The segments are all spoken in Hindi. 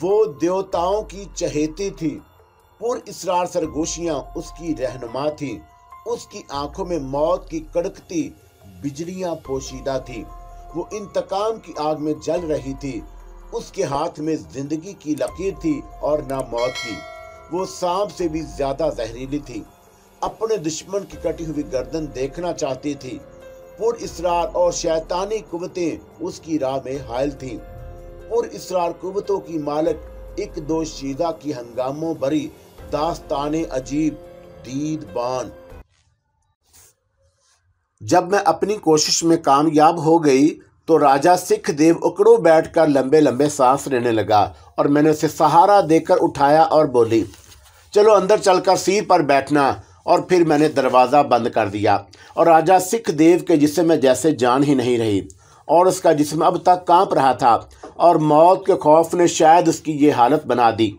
वो देवताओं की चहेती थी पुर इसरार सरगोशियां उसकी रहनुमा थी उसकी आंखों में मौत की कड़कती बिजलियां पोशीदा थी वो इंतकाम की आग में जल रही थी उसके हाथ में जिंदगी की लकीर थी और ना मौत की वो सांप से भी ज्यादा जहरीली थी अपने दुश्मन की कटी हुई गर्दन देखना चाहती थी पुर इसरार और शैतानी कुवतें उसकी राह में हायल थीं। और इसरार कुतों की मालक एक दो शीदा की हंगामों भरी दास्तान अजीब दीद बान जब मैं अपनी कोशिश में कामयाब हो गई तो राजा सिख देव उकड़ो बैठकर लंबे लंबे सांस लेने लगा और मैंने उसे सहारा देकर उठाया और बोली चलो अंदर चलकर सिर पर बैठना और फिर मैंने दरवाज़ा बंद कर दिया और राजा सिख देव के जिसे मैं जैसे जान ही नहीं रही और उसका जिसम अब तक कांप रहा था और मौत के खौफ ने शायद उसकी ये हालत बना दी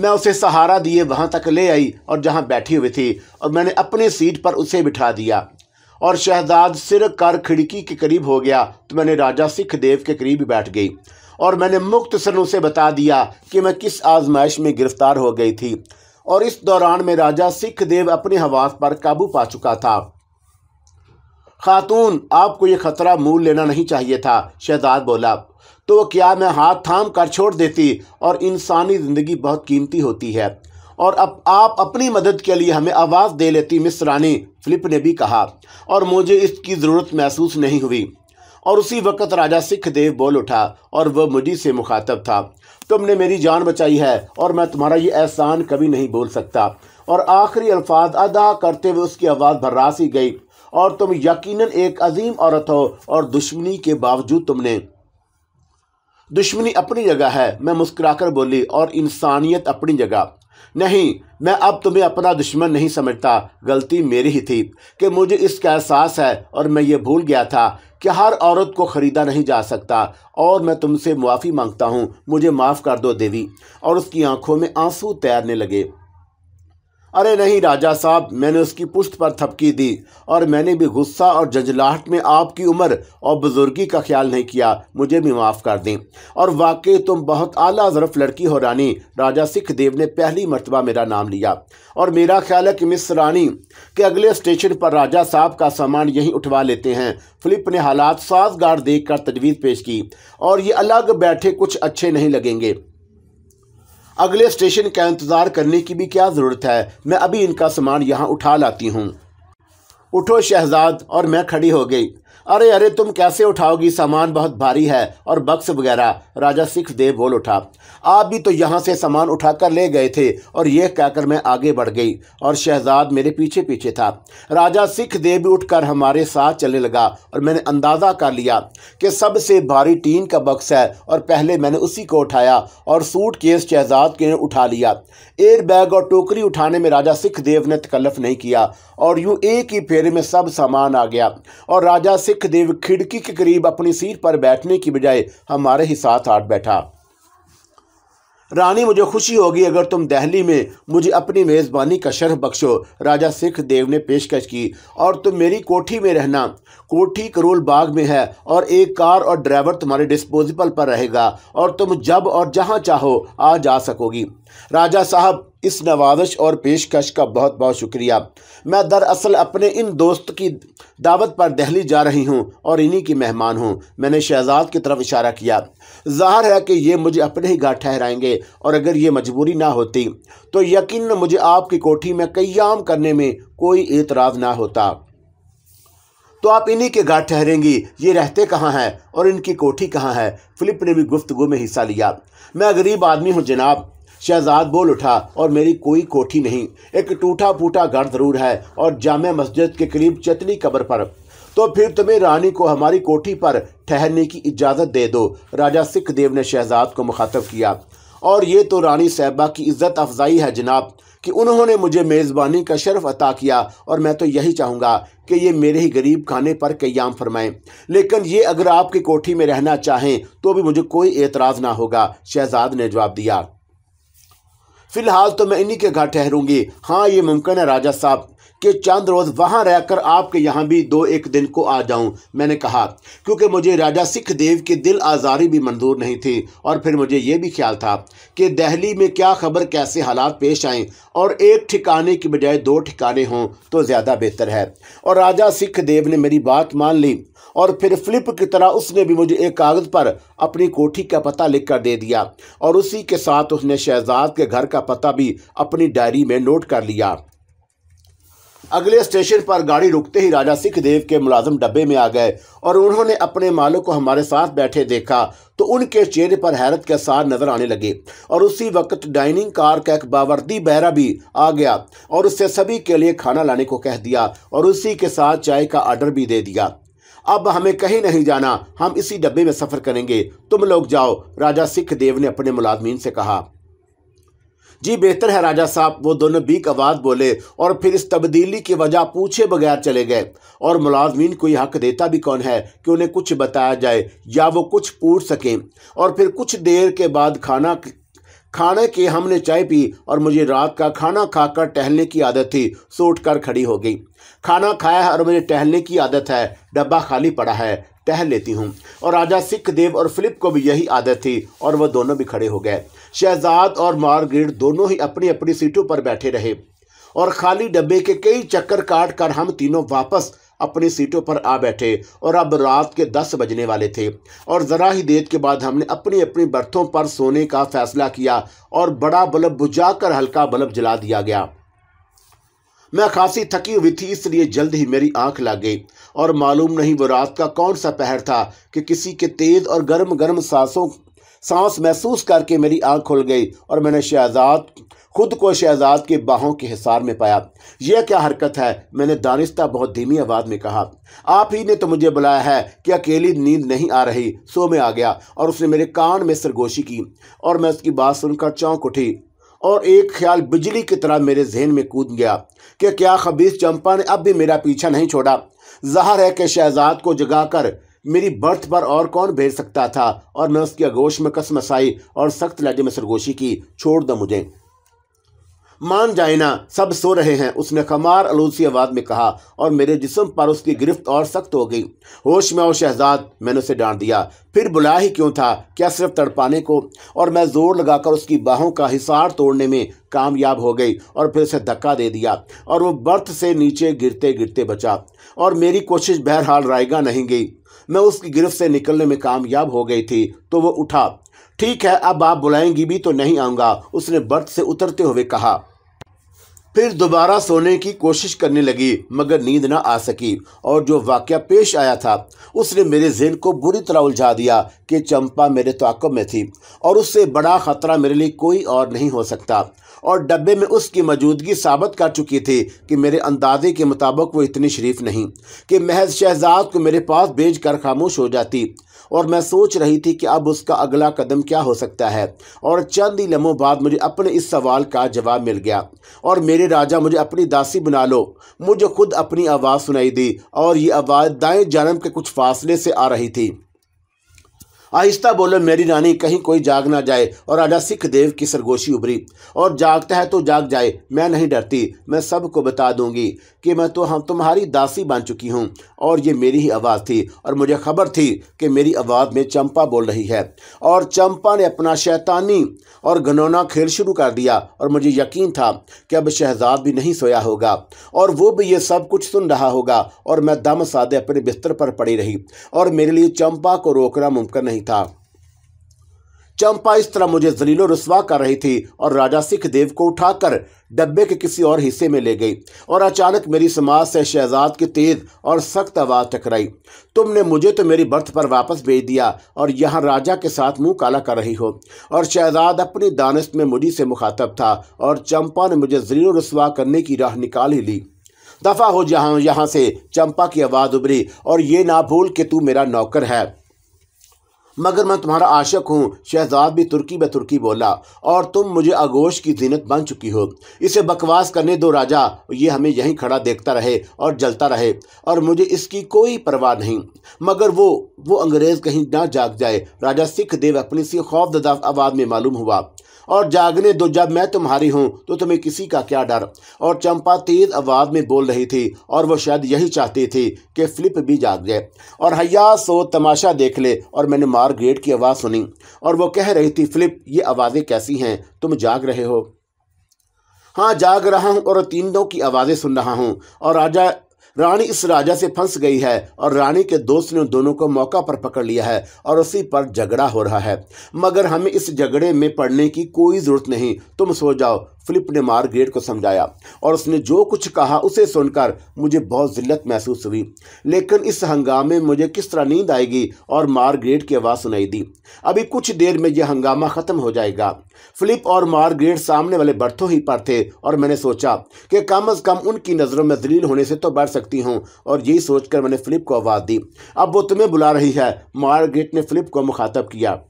मैं उसे सहारा दिए वहाँ तक ले आई और जहाँ बैठी हुई थी और मैंने अपनी सीट पर उसे बिठा दिया और शहजाद सिर कर खिड़की के करीब हो गया तो मैंने राजा सिख देव के करीब बैठ गई और मैंने मुख्त सन उसे बता दिया कि मैं किस आजमाइश में गिरफ्तार हो गई थी और इस दौरान में राजा सिख देव अपने हवास पर काबू पा चुका था खातून आपको ये खतरा मोल लेना नहीं चाहिए था शहजाद बोला तो क्या मैं हाथ थाम कर छोड़ देती और इंसानी ज़िंदगी बहुत कीमती होती है और अब आप अपनी मदद के लिए हमें आवाज़ दे लेती मिस रानी फिलिप ने भी कहा और मुझे इसकी ज़रूरत महसूस नहीं हुई और उसी वक़्त राजा सिख देव बोल उठा और वह मुझी से मुखातब था तुमने मेरी जान बचाई है और मैं तुम्हारा ये एहसान कभी नहीं बोल सकता और आखिरी अल्फाज अदा करते हुए उसकी आवाज़ भर्रास ही गई और तुम यकीनन एक अजीम औरत हो और दुश्मनी के बावजूद तुमने दुश्मनी अपनी जगह है मैं मुस्कुराकर बोली और इंसानियत अपनी जगह नहीं मैं अब तुम्हें अपना दुश्मन नहीं समझता गलती मेरी ही थी कि मुझे इसका एहसास है और मैं ये भूल गया था कि हर औरत को ख़रीदा नहीं जा सकता और मैं तुमसे मुआफ़ी मांगता हूँ मुझे माफ़ कर दो देवी और उसकी आंखों में आंसू तैरने लगे अरे नहीं राजा साहब मैंने उसकी पुश्त पर थपकी दी और मैंने भी गुस्सा और जंजलाहट में आपकी उम्र और बुज़ुर्गी का ख्याल नहीं किया मुझे भी माफ़ कर दें और वाकई तुम बहुत आला ज़रफ़ लड़की हो रानी राजा सिख देव ने पहली मरतबा मेरा नाम लिया और मेरा ख्याल है कि मिस रानी के अगले स्टेशन पर राजा साहब का सामान यहीं उठवा लेते हैं फ़िलिप ने हालात साजगार देख कर तजवीज़ पेश की और ये अलग बैठे कुछ अच्छे नहीं लगेंगे अगले स्टेशन का इंतज़ार करने की भी क्या ज़रूरत है मैं अभी इनका सामान यहाँ उठा लाती हूँ उठो शहजाद और मैं खड़ी हो गई अरे अरे तुम कैसे उठाओगी सामान बहुत भारी है और बक्स वगैरह राजा सिख देव बोल उठा आप भी तो यहाँ से सामान उठाकर ले गए थे और यह कहकर मैं आगे बढ़ गई और शहजाद मेरे पीछे पीछे था राजा सिख भी उठकर हमारे साथ चलने लगा और मैंने अंदाज़ा कर लिया कि सबसे भारी टीन का बक्स है और पहले मैंने उसी को उठाया और सूट केस शहजाद के उठा लिया एयर बैग और टोकरी उठाने में राजा सिख देव ने तकल्फ नहीं किया और यूँ एक ही फेरे में सब सामान आ गया और राजा सिख सिख देव खिड़की के करीब अपनी सीट पर बैठने की बजाय हमारे ही साथ आठ बैठा रानी मुझे खुशी होगी अगर तुम दिल्ली में मुझे अपनी मेज़बानी का शर्फ बख्शो राजा सिख देव ने पेशकश की और तुम मेरी कोठी में रहना कोठी करोल बाग में है और एक कार और ड्राइवर तुम्हारे डिस्पोजिबल पर रहेगा और तुम जब और जहां चाहो आ जा सकोगी राजा साहब इस नवाजश और पेशकश का बहुत बहुत शुक्रिया मैं दरअसल अपने इन दोस्त की दावत पर दहली जा रही हूँ और इन्हीं की मेहमान हूँ मैंने शहजाद की तरफ इशारा किया जाहिर है कि ये मुझे अपने ही घर ठहराएंगे और अगर ये मजबूरी ना होती तो यकीन मुझे आपकी कोठी में कयाम करने में कोई एतराज़ ना होता तो आप इन्हीं के घर ठहरेंगी ये रहते कहाँ हैं और इनकी कोठी कहाँ है फ़िलिप ने भी गुफ्तगु में हिस्सा लिया मैं गरीब आदमी हूँ जनाब शहजाद बोल उठा और मेरी कोई कोठी नहीं एक टूटा फूटा घर जरूर है और जाम मस्जिद के करीब चतनी कब्र पर तो फिर तुम्हें रानी को हमारी कोठी पर ठहरने की इजाज़त दे दो राजा सिख देव ने शहजाद को मुखातब किया और ये तो रानी साहबा की इज़्ज़त अफजाई है जनाब कि उन्होंने मुझे मेज़बानी का शर्फ अता किया और मैं तो यही चाहूँगा कि ये मेरे ही गरीब खाने पर क्याम फरमाएं लेकिन ये अगर आपकी कोठी में रहना चाहें तो भी मुझे कोई एतराज़ ना होगा शहजाद ने जवाब दिया फिलहाल तो मैं इन्हीं के घर ठहरूंगी हाँ ये मुमकिन है राजा साहब कि चंद रोज़ वहाँ रहकर आपके यहाँ भी दो एक दिन को आ जाऊं मैंने कहा क्योंकि मुझे राजा सिख देव की दिल आज़ारी भी मंजूर नहीं थी और फिर मुझे ये भी ख्याल था कि दहली में क्या खबर कैसे हालात पेश आए और एक ठिकाने की बजाय दो ठिकाने हों तो ज़्यादा बेहतर है और राजा सिख देव ने मेरी बात मान ली और फिर फ्लिप की तरह उसने भी मुझे एक कागज़ पर अपनी कोठी का पता लिखकर दे दिया और उसी के साथ उसने शहजाद के घर का पता भी अपनी डायरी में नोट कर लिया अगले स्टेशन पर गाड़ी रुकते ही राजा सिखदेव के मुलाजम डब्बे में आ गए और उन्होंने अपने मालों को हमारे साथ बैठे देखा तो उनके चेहरे पर हैरत के साथ नजर आने लगे और उसी वक्त डाइनिंग कार का एक बावर्दी बहरा भी आ गया और उससे सभी के लिए खाना लाने को कह दिया और उसी के साथ चाय का आर्डर भी दे दिया अब हमें कहीं नहीं जाना हम इसी डब्बे में सफ़र करेंगे तुम लोग जाओ राजा सिख देव ने अपने मुलाजमीन से कहा जी बेहतर है राजा साहब वो दोनों बीक आवाज़ बोले और फिर इस तब्दीली की वजह पूछे बगैर चले गए और मुलाजमीन को यह हक देता भी कौन है कि उन्हें कुछ बताया जाए या वो कुछ पूछ सकें और फिर कुछ देर के बाद खाना खाने के हमने चाय पी और मुझे रात का खाना खाकर टहलने की आदत थी सो उठकर कर खड़ी हो गई खाना खाया है और मुझे टहलने की आदत है डब्बा खाली पड़ा है टहल लेती हूँ और राजा सिख देव और फिलिप को भी यही आदत थी और वह दोनों भी खड़े हो गए शहजाद और मारग्रेड दोनों ही अपनी अपनी सीटों पर बैठे रहे और खाली डब्बे के कई चक्कर काट कर हम तीनों वापस अपनी सीटों पर आ बैठे और अब रात के दस बजने वाले थे और ज़रा ही देर के बाद हमने अपनी अपनी बर्थों पर सोने का फैसला किया और बड़ा बल्ब बुझाकर हल्का बल्ब जला दिया गया मैं खासी थकी हुई थी इसलिए जल्द ही मेरी आंख लग गई और मालूम नहीं वो रात का कौन सा पहर था कि किसी के तेज़ और गर्म गर्म सांसों सांस महसूस करके मेरी आंख खुल गई और मैंने शहजाद खुद को शहजाद के बाहों के हिसार में पाया यह क्या हरकत है मैंने दानिश्ता बहुत धीमी आवाज़ में कहा आप ही ने तो मुझे बुलाया है कि अकेली नींद नहीं आ रही सो में आ गया और उसने मेरे कान में सरगोशी की और मैं उसकी बात सुनकर चौंक उठी और एक ख्याल बिजली की तरह मेरे जहन में कूद गया कि क्या खबीस चंपा ने अब भी मेरा पीछा नहीं छोड़ा जहर है कि शहजाद को जगाकर मेरी बर्थ पर और कौन भेज सकता था और मैं उसके आगोश में कसमसाई और सख्त लहजे में सरगोशी की छोड़ दो मुझे मान जाइना सब सो रहे हैं उसने खमार आलूसी आवाज में कहा और मेरे जिस्म पर उसकी गिरफ्त और सख्त हो गई होश में और शहजाद मैंने उसे डांट दिया फिर बुलाया ही क्यों था क्या सिर्फ तड़पाने को और मैं जोर लगाकर उसकी बाहों का हिसार तोड़ने में कामयाब हो गई और फिर उसे धक्का दे दिया और वो बर्थ से नीचे गिरते गिरते बचा और मेरी कोशिश बहरहाल रायगा नहीं गई मैं उसकी गिरफ्त से निकलने में कामयाब हो गई थी तो वो उठा ठीक है अब आप बुलाएंगी भी तो नहीं आऊँगा उसने बर्थ से उतरते हुए कहा फिर दोबारा सोने की कोशिश करने लगी मगर नींद ना आ सकी और जो वाक्य पेश आया था उसने मेरे जेन को बुरी तरह उलझा दिया कि चंपा मेरे तोक़ में थी और उससे बड़ा ख़तरा मेरे लिए कोई और नहीं हो सकता और डब्बे में उसकी मौजूदगी साबित कर चुकी थी कि मेरे अंदाजे के मुताबिक वो इतनी शरीफ नहीं कि महज शहजाद को मेरे पास भेज कर खामोश हो जाती और मैं सोच रही थी कि अब उसका अगला कदम क्या हो सकता है और चंद ही लम्हों बाद मुझे अपने इस सवाल का जवाब मिल गया और मेरे राजा मुझे अपनी दासी बना लो मुझे खुद अपनी आवाज़ सुनाई दी और ये आवाज़ दाएं जन्म के कुछ फासले से आ रही थी आहिस्ता बोले मेरी रानी कहीं कोई जाग ना जाए और राजा सिख देव की सरगोशी उभरी और जागता है तो जाग जाए मैं नहीं डरती मैं सबको बता दूंगी कि मैं तो हम तुम्हारी दासी बन चुकी हूँ और ये मेरी ही आवाज़ थी और मुझे खबर थी कि मेरी आवाज़ में चंपा बोल रही है और चंपा ने अपना शैतानी और घनौना खेल शुरू कर दिया और मुझे यकीन था कि अब शहजाद भी नहीं सोया होगा और वो भी ये सब कुछ सुन रहा होगा और मैं दम सादे अपने बिस्तर पर पड़ी रही और मेरे लिए चंपा को रोकना मुमकिन नहीं था चंपा इस तरह मुझे जलीलो रसवा कर रही थी और राजा सिख देव को उठाकर डब्बे के किसी और हिस्से में ले गई और अचानक मेरी समाज से शहजाद की तेज और सख्त आवाज़ टकराई तुमने मुझे तो मेरी बर्थ पर वापस भेज दिया और यहाँ राजा के साथ मुंह काला कर रही हो और शहजाद अपनी दानिश में मुझी से मुखातब था और चंपा ने मुझे जलीलो रसवा करने की राह निकाल ही ली दफ़ा हो जहाँ यहाँ से चंपा की आवाज़ उभरी और ये ना भूल कि तू मेरा नौकर है मगर मैं तुम्हारा आशक हूँ शहजाद भी तुर्की में तुर्की बोला और तुम मुझे आगोश की जीनत बन चुकी हो इसे बकवास करने दो राजा ये हमें यहीं खड़ा देखता रहे और जलता रहे और मुझे इसकी कोई परवाह नहीं मगर वो वो अंग्रेज़ कहीं ना जाग जाए राजा सिख देव अपनी सी खौफ आवाज़ में मालूम हुआ और जागने दो जब मैं तुम्हारी हूँ तो तुम्हें किसी का क्या डर और चंपा तेज आवाज में बोल रही थी और वो शायद यही चाहती थी कि फिलिप भी जाग जाए और हया सो तमाशा देख ले और मैंने गेट की आवाज़ सुनी और वो कह रही थी फिलिप ये आवाज़ें कैसी हैं तुम जाग रहे हो हाँ जाग रहा हूँ और तीन दो की आवाज़ें सुन रहा हूँ और राजा रानी इस राजा से फंस गई है और रानी के दोस्त ने दोनों को मौका पर पकड़ लिया है और उसी पर झगड़ा हो रहा है मगर हमें इस झगड़े में पड़ने की कोई ज़रूरत नहीं तुम सो जाओ फिलिप ने मार्गरेट को समझाया और उसने जो कुछ कहा उसे सुनकर मुझे बहुत जिल्लत महसूस हुई लेकिन इस हंगामे में मुझे किस तरह नींद आएगी और मार्गरेट की आवाज़ सुनाई दी अभी कुछ देर में यह हंगामा ख़त्म हो जाएगा फिलिप और मार्गरेट सामने वाले बर्थों ही पर थे और मैंने सोचा कि कम अज़ कम उनकी नज़रों में जलील होने से तो बढ़ सकती हूँ और यही सोचकर मैंने फ़िलिप को आवाज़ दी अब वो तुम्हें बुला रही है मार्गरेट ने फ़िलिप को मुखातब किया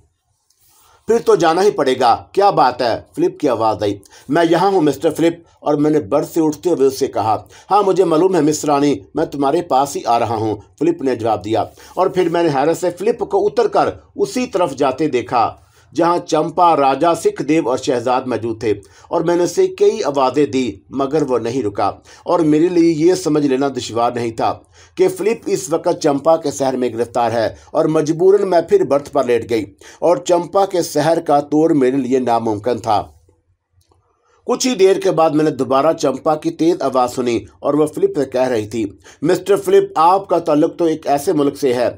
फिर तो जाना ही पड़ेगा क्या बात है फ्लिप की आवाज़ आई मैं यहाँ हूँ मिस्टर फ्लिप और मैंने बर्थ से उठते हुए उससे कहा हाँ मुझे मालूम है मिस रानी मैं तुम्हारे पास ही आ रहा हूँ फ्लिप ने जवाब दिया और फिर मैंने हैरत से फ्लिप को उतर कर उसी तरफ जाते देखा जहाँ चंपा राजा सिख देव और शहजाद मौजूद थे और मैंने उसे कई आवाज़ें दी मगर वह नहीं रुका और मेरे लिए ये समझ लेना दुशवार नहीं था कि फिलिप इस वक्त चंपा के शहर में गिरफ्तार है और मजबूरन मैं फिर बर्थ पर लेट गई और चंपा के शहर का तोड़ मेरे लिए नामुमकिन था कुछ ही देर के बाद मैंने दोबारा चंपा की तेज आवाज़ सुनी और वह फिलिप से कह रही थी मिस्टर फिलिप आपका तल्लुक तो एक ऐसे मुल्क से है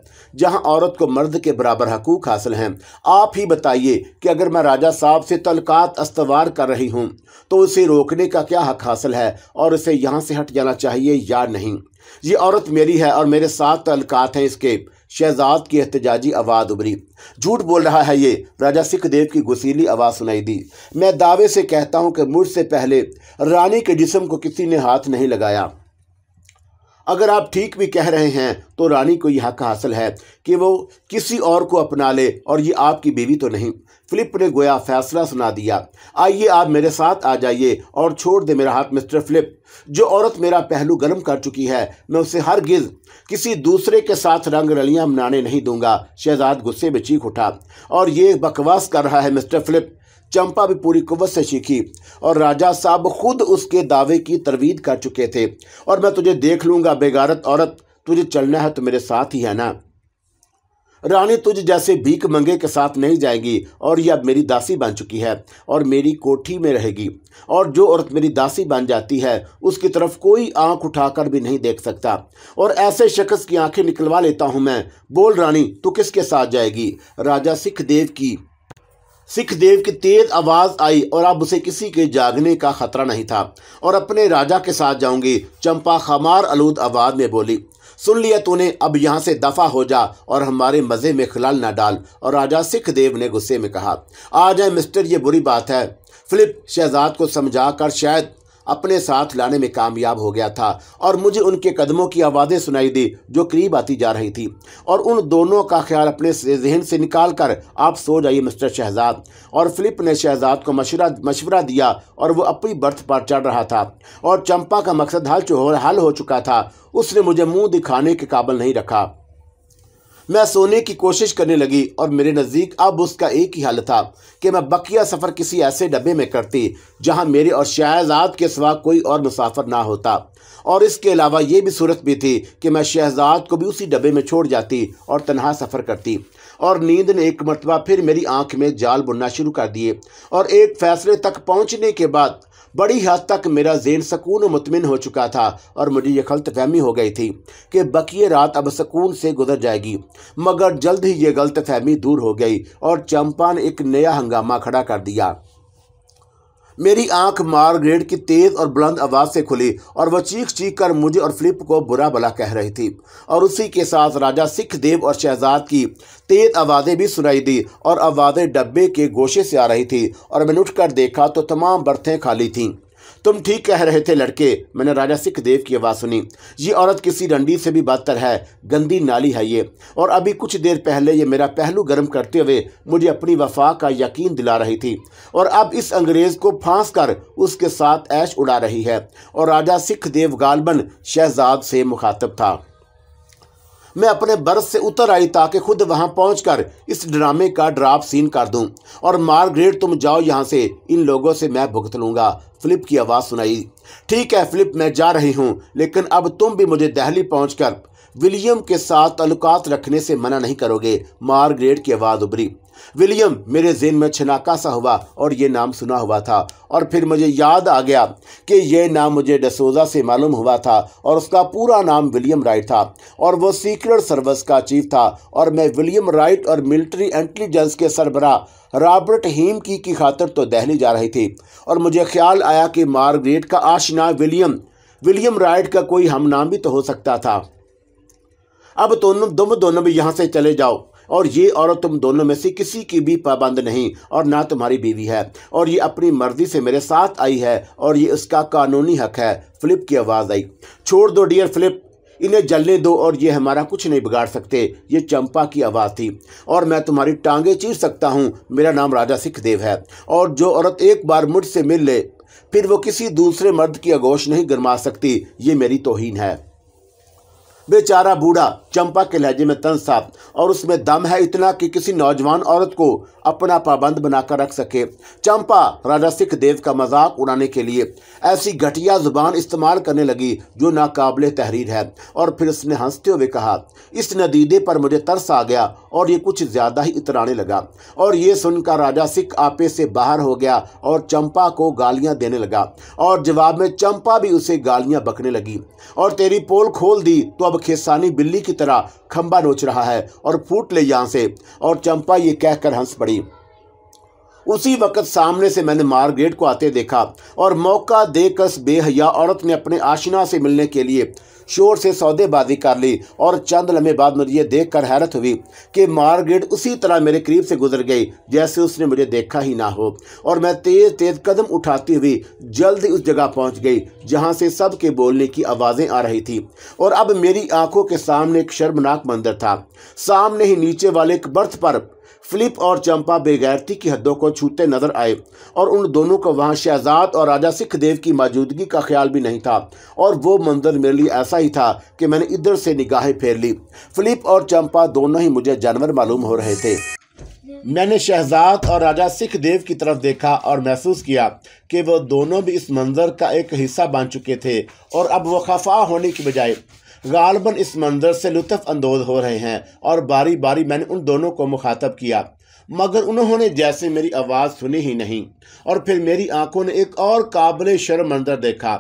जहां औरत को मर्द के बराबर हकूक हासिल हैं आप ही बताइए कि अगर मैं राजा साहब से तलकात अस्तवार कर रही हूं तो उसे रोकने का क्या हक हासिल है और उसे यहाँ से हट जाना चाहिए या नहीं ये औरत मेरी है और मेरे साथ तलकात हैं इसके शहजाद की एहतजाजी आवाज़ उभरी झूठ बोल रहा है ये राजा सिखदेव की गुसीली आवाज़ सुनाई दी मैं दावे से कहता हूँ कि मुझसे पहले रानी के जिसम को किसी ने हाथ नहीं लगाया अगर आप ठीक भी कह रहे हैं तो रानी को यह हक हासिल है कि वो किसी और को अपना ले और ये आपकी बीवी तो नहीं फिलिप ने गोया फैसला सुना दिया आइए आप मेरे साथ आ जाइए और छोड़ दे मेरा हाथ मिस्टर फिलिप जो औरत मेरा पहलू गर्म कर चुकी है मैं उसे हर गिज किसी दूसरे के साथ रंग रलियाँ मनाने नहीं दूंगा शहजाद गुस्से में चीख उठा और ये बकवास कर रहा है मिस्टर फिलिप चंपा भी पूरी कुवत से सीखी और राजा साहब खुद उसके दावे की तरवीद कर चुके थे और मैं तुझे देख लूँगा बेगारत औरत तुझे चलना है तो मेरे साथ ही है ना रानी तुझ जैसे भीख मंगे के साथ नहीं जाएगी और यह अब मेरी दासी बन चुकी है और मेरी कोठी में रहेगी और जो औरत मेरी दासी बन जाती है उसकी तरफ कोई आंख उठाकर भी नहीं देख सकता और ऐसे शख्स की आंखें निकलवा लेता हूँ मैं बोल रानी तू किसके साथ जाएगी राजा सिख देव की सिख देव की तेज आवाज आई और अब उसे किसी के जागने का खतरा नहीं था और अपने राजा के साथ जाऊंगी चंपा खमार आलूद आवाज में बोली सुन लिया तूने अब यहाँ से दफा हो जा और हमारे मज़े में खिलाल ना डाल और राजा सिख देव ने गुस्से में कहा आ जाए मिस्टर ये बुरी बात है फिलिप शहजाद को समझा कर शायद अपने साथ लाने में कामयाब हो गया था और मुझे उनके कदमों की आवाज़ें सुनाई दी जो करीब आती जा रही थी और उन दोनों का ख्याल अपने जहन से निकाल कर आप सो जाइए मिस्टर शहजाद और फिलिप ने शहजाद को मशुरा मशवरा दिया और वह अपनी बर्थ पर चढ़ रहा था और चंपा का मकसद हल हल हो चुका था उसने मुझे मुँह दिखाने के काबिल नहीं रखा मैं सोने की कोशिश करने लगी और मेरे नज़दीक अब उसका एक ही हाल था कि मैं बकिया सफ़र किसी ऐसे डब्बे में करती जहां मेरे और शहजाद के सिवा कोई और मुसाफर ना होता और इसके अलावा ये भी सूरत भी थी कि मैं शहजाद को भी उसी डब्बे में छोड़ जाती और तनहा सफ़र करती और नींद ने एक मरतबा फिर मेरी आँख में जाल बुनना शुरू कर दिए और एक फैसले तक पहुँचने के बाद बड़ी हद तक मेरा जेन सकून मुतमिन हो चुका था और मुझे यह गलत फहमी हो गई थी कि बकी रात अब सकून से गुजर जाएगी मगर जल्द ही ये गलत फहमी दूर हो गई और चंपा ने एक नया हंगामा खड़ा कर दिया मेरी आंख ग्रेड की तेज और बुलंद आवाज़ से खुली और वह चीख चीख कर मुझे और फ्लिप को बुरा भला कह रही थी और उसी के साथ राजा सिख देव और शहजाद की तेज आवाज़ें भी सुनाई दी और आवाज़ें डब्बे के गोशे से आ रही थी और मैंने उठकर देखा तो तमाम बर्थें खाली थीं तुम ठीक कह रहे थे लड़के मैंने राजा सिख देव की आवाज़ सुनी ये औरत किसी डंडी से भी बदतर है गंदी नाली है ये और अभी कुछ देर पहले ये मेरा पहलू गर्म करते हुए मुझे अपनी वफा का यकीन दिला रही थी और अब इस अंग्रेज़ को फांस कर उसके साथ ऐश उड़ा रही है और राजा सिख देव गालबन शहजाद से मुखातब था मैं अपने बर्फ से उतर आई ताकि खुद वहां पहुंचकर इस ड्रामे का ड्राप सीन कर दूं और मार्गरेट तुम जाओ यहां से इन लोगों से मैं भुगत लूंगा फिलिप की आवाज़ सुनाई ठीक है फिलिप मैं जा रही हूँ लेकिन अब तुम भी मुझे दहली पहुँच विलियम के साथ ताल्लुकात रखने से मना नहीं करोगे मार्गरेट की आवाज़ उभरी विलियम मेरे जेन में छनाका सा हुआ और ये नाम सुना हुआ था और फिर मुझे याद आ गया कि यह नाम मुझे डसोजा से मालूम हुआ था और उसका पूरा नाम विलियम राइट था और वो सीक्रेट सर्विस का चीफ था और मैं विलियम राइट और मिलिट्री इंटेलिजेंस के सरबरा रॉबर्ट हीम की की खातर तो दहली जा रही थी और मुझे ख्याल आया कि मार्गरेट का आशना विलियम विलियम राइट का कोई हम नाम भी तो हो सकता था अब तो तुम दोनों भी यहाँ से चले जाओ और ये औरत तुम दोनों में से किसी की भी पाबंद नहीं और ना तुम्हारी बीवी है और ये अपनी मर्जी से मेरे साथ आई है और ये उसका कानूनी हक है फिलिप की आवाज़ आई छोड़ दो डियर फिलिप इन्हें जलने दो और ये हमारा कुछ नहीं बिगाड़ सकते ये चंपा की आवाज़ थी और मैं तुम्हारी टांगे चीर सकता हूँ मेरा नाम राजा सिख देव है और जो औरत एक बार मुझसे मिल ले फिर वो किसी दूसरे मर्द की अगोश नहीं गरमा सकती ये मेरी तोहन है बेचारा बूढ़ा चंपा के लहजे में साफ और उसमें दम है इतना कि किसी नौजवान औरत को अपना पाबंद बनाकर रख सके चंपा राजा सिख देव का मजाक उड़ाने के लिए ऐसी घटिया जुबान इस्तेमाल करने लगी जो नाकाबिल तहरीर है और फिर उसने हंसते हुए कहा इस नदीदे पर मुझे तरस आ गया और ये कुछ ज़्यादा ही इतराने लगा और ये सुनकर राजा सिख आपे से बाहर हो गया और चंपा को गालियां देने लगा और जवाब में चंपा भी उसे गालियां बकने लगी और तेरी पोल खोल दी तो अब खेसानी बिल्ली की तरह खंबा नोच रहा है और फूट ले यहाँ से और चंपा ये कहकर हंस पड़ी उसी वक्त सामने से मैंने मारगेट को आते देखा और मौका देकर बेहया औरत ने अपने आशिना से मिलने के लिए शोर से सौदेबाजी कर ली और चंद लम्हे बाद मुझे देख कर हैरत हुई कि मारगेट उसी तरह मेरे करीब से गुजर गई जैसे उसने मुझे देखा ही ना हो और मैं तेज़ तेज़ कदम उठाती हुई जल्दी उस जगह पहुंच गई जहां से सब के बोलने की आवाज़ें आ रही थी और अब मेरी आंखों के सामने एक शर्मनाक मंदिर था सामने ही नीचे वाले एक बर्थ पर फिलिप और चंपा बेगैरती की हदों को छूते नजर आए और उन दोनों को वहाँ शहजाद और राजा सिख देव की मौजूदगी का ख्याल भी नहीं था और वो मंजर मेरे लिए ऐसा ही था कि मैंने इधर से निगाहें फेर ली फिलिप और चंपा दोनों ही मुझे जानवर मालूम हो रहे थे मैंने शहजाद और राजा सिख देव की तरफ देखा और महसूस किया कि वह दोनों भी इस मंजर का एक हिस्सा बन चुके थे और अब वो खफा होने की बजाय गालबन इस मंजर से लुत्फ़ अंदोज हो रहे हैं और बारी बारी मैंने उन दोनों को मुखातब किया मगर उन्होंने जैसे मेरी आवाज़ सुनी ही नहीं और फिर मेरी आंखों ने एक और काबिल शर्म मंजर देखा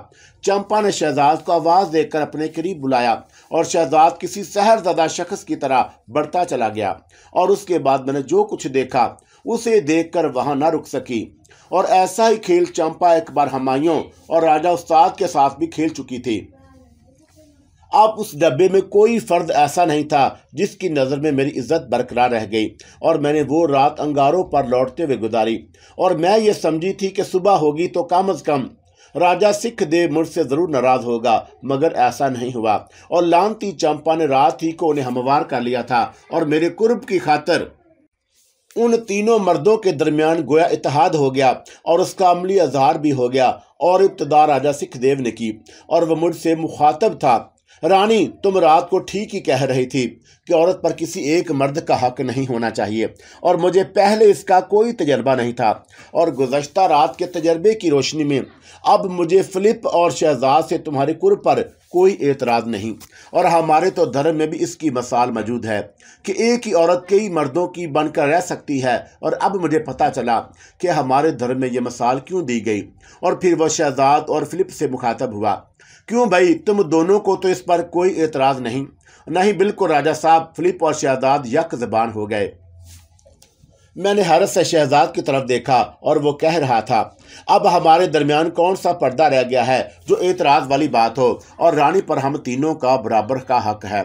चंपा ने शहजाद को आवाज़ देकर अपने करीब बुलाया और शहजाद किसी सहरजदा शख्स की तरह बढ़ता चला गया और उसके बाद मैंने जो कुछ देखा उसे देखकर वहां ना रुक सकी और ऐसा ही खेल चंपा एक बार हमायों और राजा उस्ताद के साथ भी खेल चुकी थी आप उस डब्बे में कोई फ़र्द ऐसा नहीं था जिसकी नज़र में मेरी इज्जत बरकरार रह गई और मैंने वो रात अंगारों पर लौटते हुए गुजारी और मैं ये समझी थी कि सुबह होगी तो कम अज़ कम राजा सिख देव मुझसे ज़रूर नाराज़ होगा मगर ऐसा नहीं हुआ और लानती चंपा ने रात ही को उन्हें हमवार कर लिया था और मेरे कुर्ब की खातर उन तीनों मर्दों के दरमियान गोया इतिहाद हो गया और उसका अमली अजहार भी हो गया और इब्तदा राजा सिख देव ने की और वह मुझसे मुखातब था रानी तुम रात को ठीक ही कह रही थी कि औरत पर किसी एक मर्द का हक नहीं होना चाहिए और मुझे पहले इसका कोई तजर्बा नहीं था और गुजशत रात के तजर्बे की रोशनी में अब मुझे फ़िलिप और शहजाद से तुम्हारे कुर पर कोई एतराज़ नहीं और हमारे तो धर्म में भी इसकी मसाल मौजूद है कि एक ही औरत कई मर्दों की बनकर रह सकती है और अब मुझे पता चला कि हमारे धर्म में ये मसाल क्यों दी गई और फिर वह शहजाद और फ़िलिप से मुखातब हुआ क्यों भाई तुम दोनों को तो इस पर कोई एतराज़ नहीं ना ही बिल्कुल राजा साहब फिलिप और शहजाद यक जबान हो गए मैंने हरत से शहजाद की तरफ देखा और वो कह रहा था अब हमारे दरमियान कौन सा पर्दा रह गया है जो एतराज़ वाली बात हो और रानी पर हम तीनों का बराबर का हक है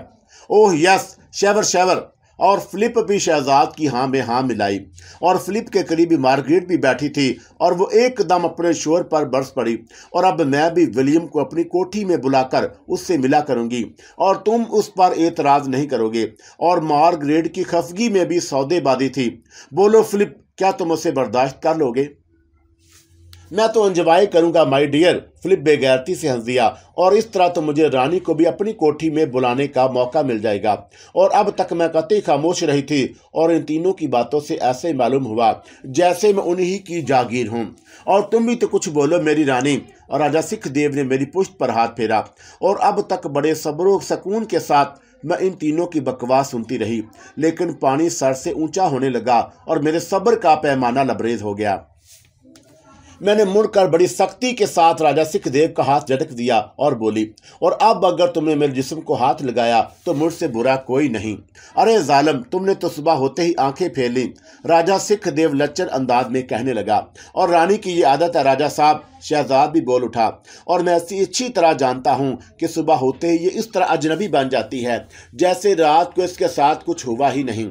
ओह यस शेवर शेवर और फ़िलिप भी शहजाद की हाँ में हाँ मिलाई और फिलिप के करीबी मार्गरेट भी बैठी थी और वो एकदम अपने शोर पर बरस पड़ी और अब मैं भी विलियम को अपनी कोठी में बुलाकर उससे मिला करूंगी और तुम उस पर एतराज़ नहीं करोगे और मार्गरेट की खफगी में भी सौदेबाजी थी बोलो फ़िलिप क्या तुम उसे बर्दाश्त कर लोगे मैं तो इंजॉय करूंगा माय डियर फिलिप बेगैरती से हंस दिया और इस तरह तो मुझे रानी को भी अपनी कोठी में बुलाने का मौका मिल जाएगा और अब तक मैं कतई खामोश रही थी और इन तीनों की बातों से ऐसे मालूम हुआ जैसे मैं उन्हीं की जागीर हूँ और तुम भी तो कुछ बोलो मेरी रानी और राजा सिख देव ने मेरी पुष्ट पर हाथ फेरा और अब तक बड़े सबरों सकून के साथ मैं इन तीनों की बकवास सुनती रही लेकिन पानी सर से ऊंचा होने लगा और मेरे सब्र का पैमाना लबरेज हो गया मैंने मुड़कर बड़ी सख्ती के साथ राजा सिखदेव का हाथ झटक दिया और बोली और अब अगर तुमने मेरे जिस्म को हाथ लगाया तो मुझसे बुरा कोई नहीं अरे जालम तुमने तो सुबह होते ही आंखें फेर राजा राजा सिखदेव लच्चर अंदाज में कहने लगा और रानी की ये आदत है राजा साहब शहजाद भी बोल उठा और मैं ऐसी अच्छी तरह जानता हूँ कि सुबह होते ही ये इस तरह अजनबी बन जाती है जैसे रात को इसके साथ कुछ हुआ ही नहीं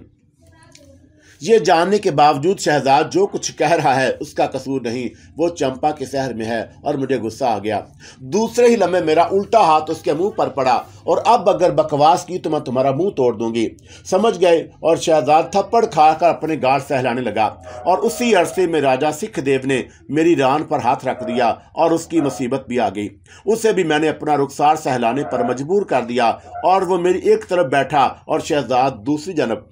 ये जानने के बावजूद शहजाद जो कुछ कह रहा है उसका कसूर नहीं वो चंपा के शहर में है और मुझे गुस्सा आ गया दूसरे ही लम्हे मेरा उल्टा हाथ उसके मुंह पर पड़ा और अब अगर बकवास की तो मैं तुम्हारा मुंह तोड़ दूंगी समझ गए और शहजाद थप्पड़ खाकर अपने गार्ड सहलाने लगा और उसी अरसे में राजा सिख देव ने मेरी रान पर हाथ रख दिया और उसकी मुसीबत भी आ गई उसे भी मैंने अपना रुखसार सहलाने पर मजबूर कर दिया और वो मेरी एक तरफ बैठा और शहजाद दूसरी जनब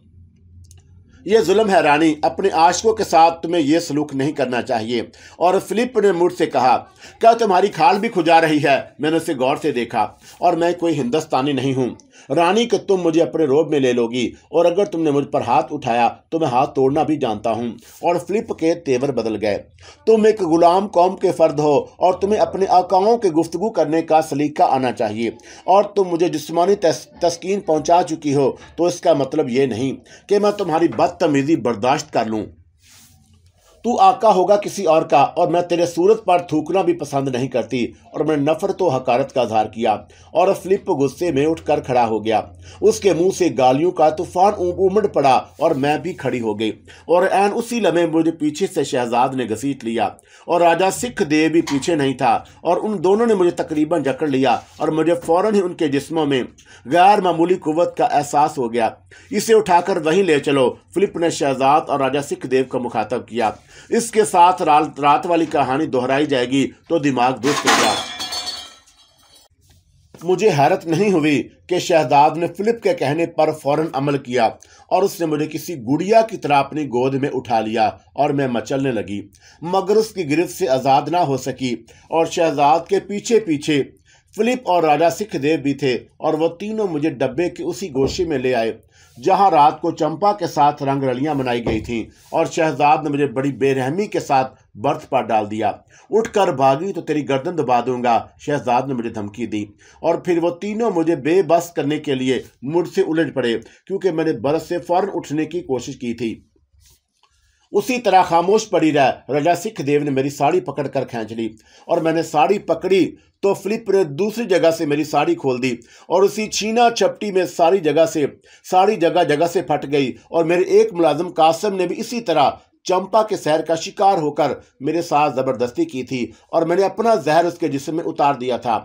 यह जुल्म है रानी अपने आशकों के साथ तुम्हें यह सलूक नहीं करना चाहिए और फिलिप ने से कहा क्या तुम्हारी खाल भी खुजा रही है मैंने उसे गौर से देखा और मैं कोई हिंदुस्तानी नहीं हूँ रानी को तुम मुझे अपने रोब में ले लोगी और अगर तुमने मुझ पर हाथ उठाया तो मैं हाथ तोड़ना भी जानता हूँ और फ्लिप के तेवर बदल गए तुम एक गुलाम कौम के फ़र्द हो और तुम्हें अपने अकाओं के गुफ्तु करने का सलीका आना चाहिए और तुम मुझे जिसमानी तस्किन पहुँचा चुकी हो तो इसका मतलब ये नहीं कि मैं तुम्हारी बदतमीज़ी बर्दाश्त कर लूँ तू आका होगा किसी और का और मैं तेरे सूरत पर थूकना भी पसंद नहीं करती और मैं नफरत तो व हकारत का इजहार किया और फ्लिप गुस्से में उठकर खड़ा हो गया उसके मुंह से गालियों का तूफान उमड़ पड़ा और मैं भी खड़ी हो गई और एन उसी लम्हे मुझे पीछे से शहजाद ने घसीट लिया और राजा सिख देव भी पीछे नहीं था और उन दोनों ने मुझे तकरीबन जकड़ लिया और मुझे फ़ौरन ही उनके जिसमों में गैर मामूली कुत का एहसास हो गया इसे उठाकर वहीं ले चलो फिलिप ने शहजाद और राजा सिख देव का मुखातब किया इसके साथ रात रात वाली कहानी दोहराई जाएगी तो दिमाग दुष्ट होगा मुझे हैरत नहीं हुई कि शहजाद ने फिलिप के कहने पर फौरन अमल किया और उसने मुझे किसी गुड़िया की तरह अपनी गोद में उठा लिया और मैं मचलने लगी मगर उसकी गिरफ्त से आज़ाद ना हो सकी और शहजाद के पीछे पीछे फिलिप और राजा सिख देव भी थे और वह तीनों मुझे डब्बे के उसी गोशे में ले आए जहां रात को चंपा के साथ रंग रलियां मनाई गई थीं और शहजाद ने मुझे बड़ी बेरहमी के साथ बर्थ पर डाल दिया उठकर भागी तो तेरी गर्दन दबा दूंगा शहजाद ने मुझे धमकी दी और फिर वो तीनों मुझे बेबस करने के लिए मुझसे उलट पड़े क्योंकि मैंने बर्फ से फ़ौरन उठने की कोशिश की थी उसी तरह खामोश पड़ी रह राजा सिख देव ने मेरी साड़ी पकड़ कर खींच ली और मैंने साड़ी पकड़ी तो फ्लिप ने दूसरी जगह से मेरी साड़ी खोल दी और उसी छीना छपटी में सारी जगह से सारी जगह जगह से फट गई और मेरे एक मुलाजम कासम ने भी इसी तरह चंपा के शहर का शिकार होकर मेरे साथ जबरदस्ती की थी और मैंने अपना जहर उसके जिसम में उतार दिया था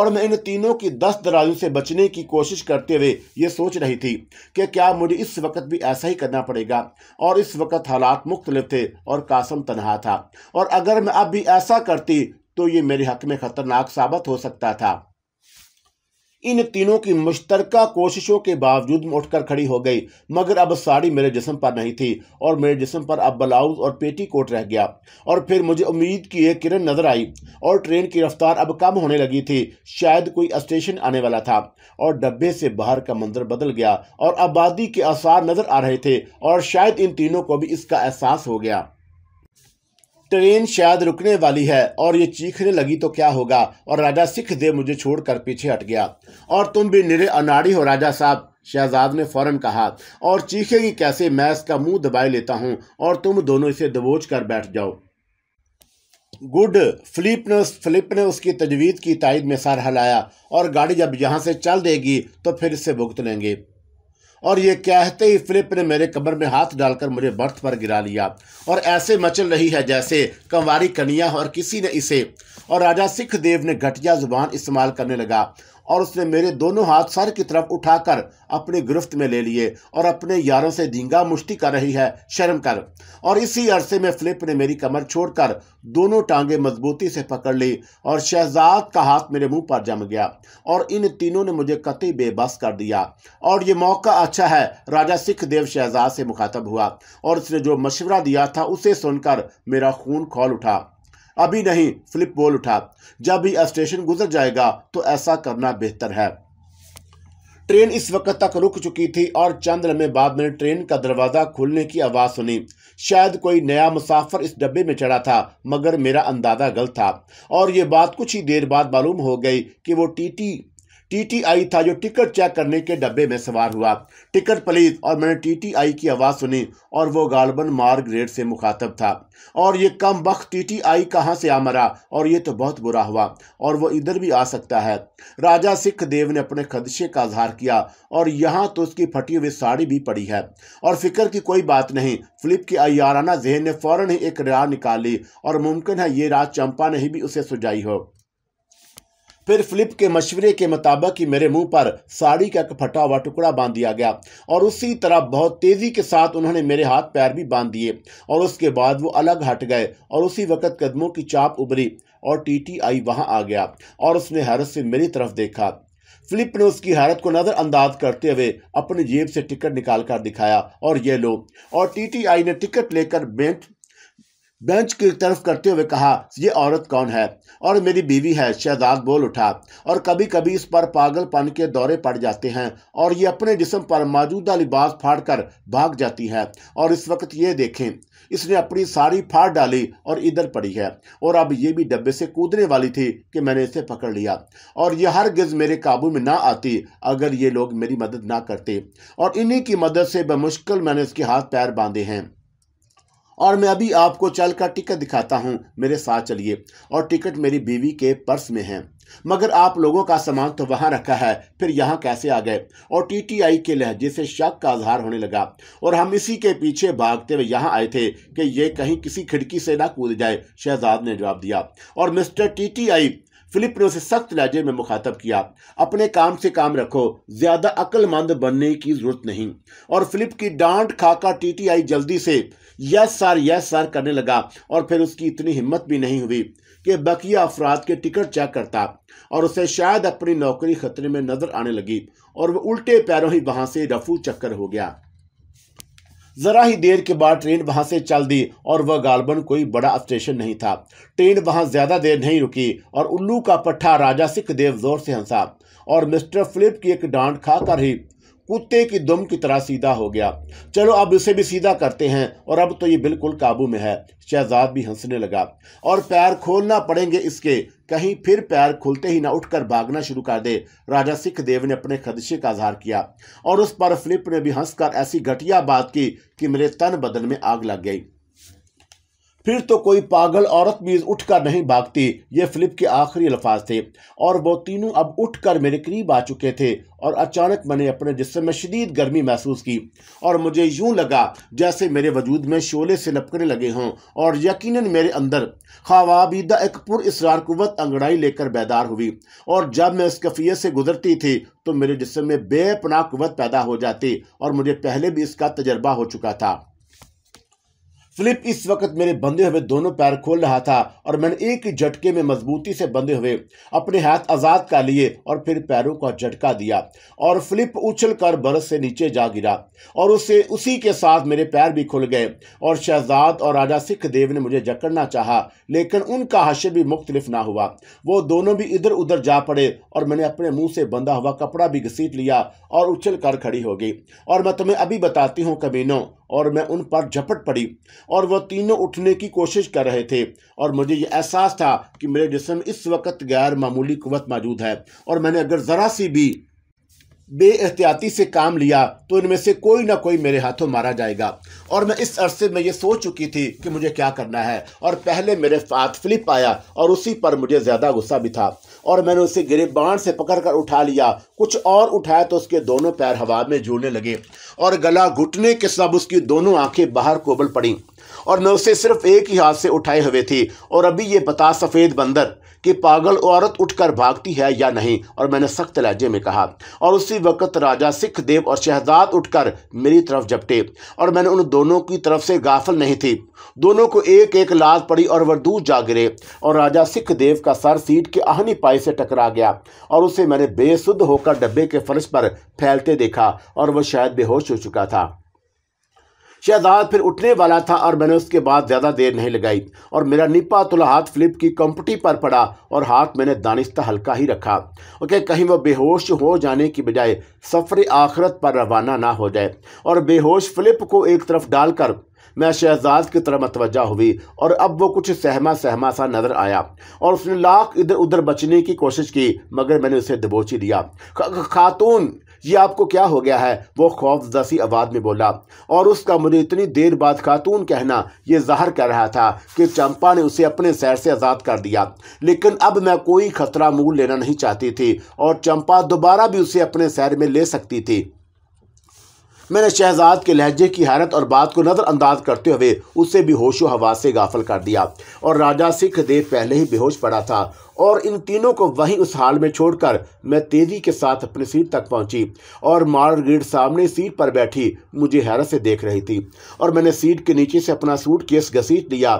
और मैं इन तीनों की दस दराजों से बचने की कोशिश करते हुए ये सोच रही थी कि क्या मुझे इस वक्त भी ऐसा ही करना पड़ेगा और इस वक्त हालात मुख्तलिफ थे और कासम तनहा था और अगर मैं अब भी ऐसा करती तो ये मेरे हक में ख़तरनाक साबित हो सकता था इन तीनों की मुश्तरका कोशिशों के बावजूद उठकर खड़ी हो गई मगर अब साड़ी मेरे जिसम पर नहीं थी और मेरे जिसम पर अब ब्लाउज और पेटी कोट रह गया और फिर मुझे उम्मीद की एक किरण नजर आई और ट्रेन की रफ्तार अब कम होने लगी थी शायद कोई स्टेशन आने वाला था और डब्बे से बाहर का मंजर बदल गया और आबादी के आसार नजर आ रहे थे और शायद इन तीनों को भी इसका एहसास हो गया ट्रेन शायद रुकने वाली है और ये चीखने लगी तो क्या होगा और राजा सिख देव मुझे छोड़कर पीछे हट गया और तुम भी निरे अनाड़ी हो राजा साहब शहजाद ने फौरन कहा और चीखेगी कैसे मैं इसका मुंह दबाए लेता हूं और तुम दोनों इसे दबोच कर बैठ जाओ गुड फिलिप ने फिलिप ने उसकी तजवीज़ की तायद में सर हिलाया और गाड़ी जब यहाँ से चल देगी तो फिर इसे भुगत लेंगे और ये कहते ही फिलिप ने मेरे कमर में हाथ डालकर मुझे बर्थ पर गिरा लिया और ऐसे मचल रही है जैसे कंवारी कनिया और किसी ने इसे और राजा सिख देव ने घटिया जुबान इस्तेमाल करने लगा और उसने मेरे दोनों हाथ सर की तरफ उठाकर अपनी गिरफ्त में ले लिए और अपने यारों से धींगा मुश्ती कर रही है शर्म कर और इसी अरसे में फ्लिप ने मेरी कमर छोड़कर दोनों टांगे मजबूती से पकड़ ली और शहजाद का हाथ मेरे मुंह पर जम गया और इन तीनों ने मुझे कतई बेबस कर दिया और ये मौका अच्छा है राजा सिख देव शहजाद से मुखातब हुआ और उसने जो मशवरा दिया था उसे सुनकर मेरा खून खोल उठा अभी नहीं फिलिप बोल उठा जब भी स्टेशन गुजर जाएगा तो ऐसा करना बेहतर है ट्रेन इस वक्त तक रुक चुकी थी और चंद लम्हे बाद मैंने ट्रेन का दरवाज़ा खोलने की आवाज़ सुनी शायद कोई नया मुसाफिर इस डब्बे में चढ़ा था मगर मेरा अंदाज़ा गलत था और ये बात कुछ ही देर बाद मालूम हो गई कि वो टीटी टीटीआई था जो टिकट चेक करने के डब्बे में सवार हुआ टिकट प्लीज और मैंने टीटीआई की आवाज़ सुनी और वो गालबन रेड से मुखातब था और ये कम वक्त टीटीआई कहाँ से आ मरा और ये तो बहुत बुरा हुआ और वो इधर भी आ सकता है राजा सिख देव ने अपने खदशे का इजहार किया और यहाँ तो उसकी फटी हुई साड़ी भी पड़ी है और फिक्र की कोई बात नहीं फ्लिप की अयाराना जहन ने फ़ौरन ही एक राह निकाली और मुमकिन है ये राह चंपा ने ही भी उसे सुझाई हो फिर फिलिप के मशवरे के मुताबिक ही मेरे मुंह पर साड़ी का एक फटा हुआ टुकड़ा बांध दिया गया और उसी तरह बहुत तेजी के साथ उन्होंने मेरे हाथ पैर भी बांध दिए और उसके बाद वो अलग हट गए और उसी वक्त कदमों की चाप उभरी और टी आई वहां आ गया और उसने हैरत से मेरी तरफ देखा फिलिप ने उसकी हैरत को नज़रअंदाज करते हुए अपनी जेब से टिकट निकाल कर दिखाया और ये लो और टीटीआई ने टिकट लेकर बैंक बेंच की तरफ करते हुए कहा ये औरत कौन है और मेरी बीवी है शहजाद बोल उठा और कभी कभी इस पर पागलपन के दौरे पड़ जाते हैं और ये अपने जिसम पर मौजूदा लिबास फाड़ कर भाग जाती है और इस वक्त ये देखें इसने अपनी साड़ी फाड़ डाली और इधर पड़ी है और अब ये भी डब्बे से कूदने वाली थी कि मैंने इसे पकड़ लिया और यह हर गिज मेरे काबू में ना आती अगर ये लोग मेरी मदद ना करते और इन्हीं की मदद से बमुश्किल मैंने इसके हाथ पैर बांधे हैं और मैं अभी आपको चल कर टिकट दिखाता हूँ मेरे साथ चलिए और टिकट मेरी बीवी के पर्स में है मगर आप लोगों का सामान तो वहाँ रखा है फिर यहाँ कैसे आ गए और टीटीआई के लहजे से शक का आधार होने लगा और हम इसी के पीछे भागते हुए यहाँ आए थे कि ये कहीं किसी खिड़की से ना कूद जाए शहजाद ने जवाब दिया और मिस्टर टीटीआई फिलिप ने उसे सख्त लहजे में मुखातब किया अपने काम से काम रखो ज्यादा अक्लमंद बनने की जरूरत नहीं और फिलिप की डांट खाका टी आई जल्दी से यस सर यस सर करने लगा और फिर उसकी इतनी हिम्मत भी नहीं हुई कि बकिया अफराद के टिकट चेक करता और उसे शायद अपनी नौकरी खतरे में नजर आने लगी और वह उल्टे पैरों ही वहां से रफू चक्कर हो गया जरा ही देर के बाद ट्रेन वहां से चल दी और वह गालबन कोई बड़ा स्टेशन नहीं था ट्रेन वहां ज्यादा देर नहीं रुकी और उल्लू का पट्टा राजा सिख देव जोर से हंसा और मिस्टर फिलिप की एक डांट खाकर ही कुत्ते की दुम की तरह सीधा हो गया चलो अब इसे भी सीधा करते हैं और अब तो ये बिल्कुल काबू में है शहजाद भी हंसने लगा और पैर खोलना पड़ेंगे इसके कहीं फिर पैर खुलते ही ना उठकर भागना शुरू कर दे राजा सिख देव ने अपने खदशे का आजहार किया और उस पर फ्लिप ने भी हंसकर ऐसी घटिया बात की कि मेरे तन बदन में आग लग गई फिर तो कोई पागल औरत भी उठ कर नहीं भागती ये फिलिप के आखिरी अल्फाज थे और वो तीनों अब उठ कर मेरे करीब आ चुके थे और अचानक मैंने अपने जिसम में शदीद गर्मी महसूस की और मुझे यूं लगा जैसे मेरे वजूद में शोले से लपकने लगे हों और यकीनन मेरे अंदर खवाबीदा एक इसरार कुत अंगड़ाई लेकर बेदार हुई और जब मैं इस कफियत से गुजरती थी तो मेरे जिसम में बेपनाह कुत पैदा हो जाती और मुझे पहले भी इसका तजर्बा हो चुका था फिलिप इस वक्त मेरे बंधे हुए दोनों पैर खोल रहा था और मैंने एक ही झटके में मजबूती से बंधे हुए अपने हाथ आजाद कर लिए और फिर पैरों का झटका दिया और फिलिप उछल कर बरस से नीचे जा गिरा और उसे उसी के साथ मेरे पैर भी खुल गए और शहजाद और राजा सिख देव ने मुझे जकड़ना चाह लेकिन उनका हशर भी मुख्तलिफ ना हुआ वो दोनों भी इधर उधर जा पड़े और मैंने अपने मुंह से बंधा हुआ कपड़ा भी घसीट लिया और उछल कर खड़ी हो गई और मैं तुम्हें अभी बताती हूँ कमीनों और मैं उन पर झपट पड़ी और वह तीनों उठने की कोशिश कर रहे थे और मुझे यह एहसास था कि मेरे जिसम इस वक्त गैर मामूली कुत मौजूद है और मैंने अगर ज़रा सी भी बे एहतियाती से काम लिया तो इनमें से कोई ना कोई मेरे हाथों मारा जाएगा और मैं इस अरसे में ये सोच चुकी थी कि मुझे क्या करना है और पहले मेरे साथ फ्लिप आया और उसी पर मुझे ज़्यादा गुस्सा भी था और मैंने उसे गिरेबान से पकड़कर उठा लिया कुछ और उठाया तो उसके दोनों पैर हवा में झूलने लगे और गला घुटने के सब उसकी दोनों आंखें बाहर कोबल पड़ी और मैं उसे सिर्फ एक ही हाथ से उठाए हुए थी और अभी ये बता सफ़ेद बंदर कि पागल औरत उठकर भागती है या नहीं और मैंने सख्त लहजे में कहा और उसी वक्त राजा सिख देव और शहजाद उठकर मेरी तरफ जपटे और मैंने उन दोनों की तरफ से गाफल नहीं थी दोनों को एक एक लाद पड़ी और वह दूर जा गिरे और राजा सिख देव का सर सीट के आहनी पाई से टकरा गया और उसे मैंने बेसुद होकर डब्बे के फर्श पर फैलते देखा और वह शायद बेहोश हो चुका था शहजाद फिर उठने वाला था और मैंने उसके बाद ज़्यादा देर नहीं लगाई और मेरा निपा तुला हाथ फ्लिप की कंपटी पर पड़ा और हाथ मैंने दानिश्ता हल्का ही रखा ओके कहीं वह बेहोश हो जाने की बजाय सफ़र आखरत पर रवाना ना हो जाए और बेहोश फ्लिप को एक तरफ डालकर मैं शहजाद की तरफ मतवजा हुई और अब वो कुछ सहमा सहमा सा नज़र आया और उसने लाख इधर उधर बचने की कोशिश की मगर मैंने उसे दबोची दिया खातून ये आपको क्या हो गया है वो खौफजदा सी आवाज़ में बोला और उसका मुझे इतनी देर बाद खातून कहना ये जहर कर रहा था कि चंपा ने उसे अपने सैर से आज़ाद कर दिया लेकिन अब मैं कोई खतरा मूल लेना नहीं चाहती थी और चंपा दोबारा भी उसे अपने सैर में ले सकती थी मैंने शहजाद के लहजे की हैरत और बात को नज़रअंदाज करते हुए उसे भी होशो हवा से गाफल कर दिया और राजा सिख देव पहले ही बेहोश पड़ा था और इन तीनों को वहीं उस हाल में छोड़कर मैं तेजी के साथ अपनी सीट तक पहुंची और मार्गरेट सामने सीट पर बैठी मुझे हैरत से देख रही थी और मैंने सीट के नीचे से अपना सूट केस घसीट लिया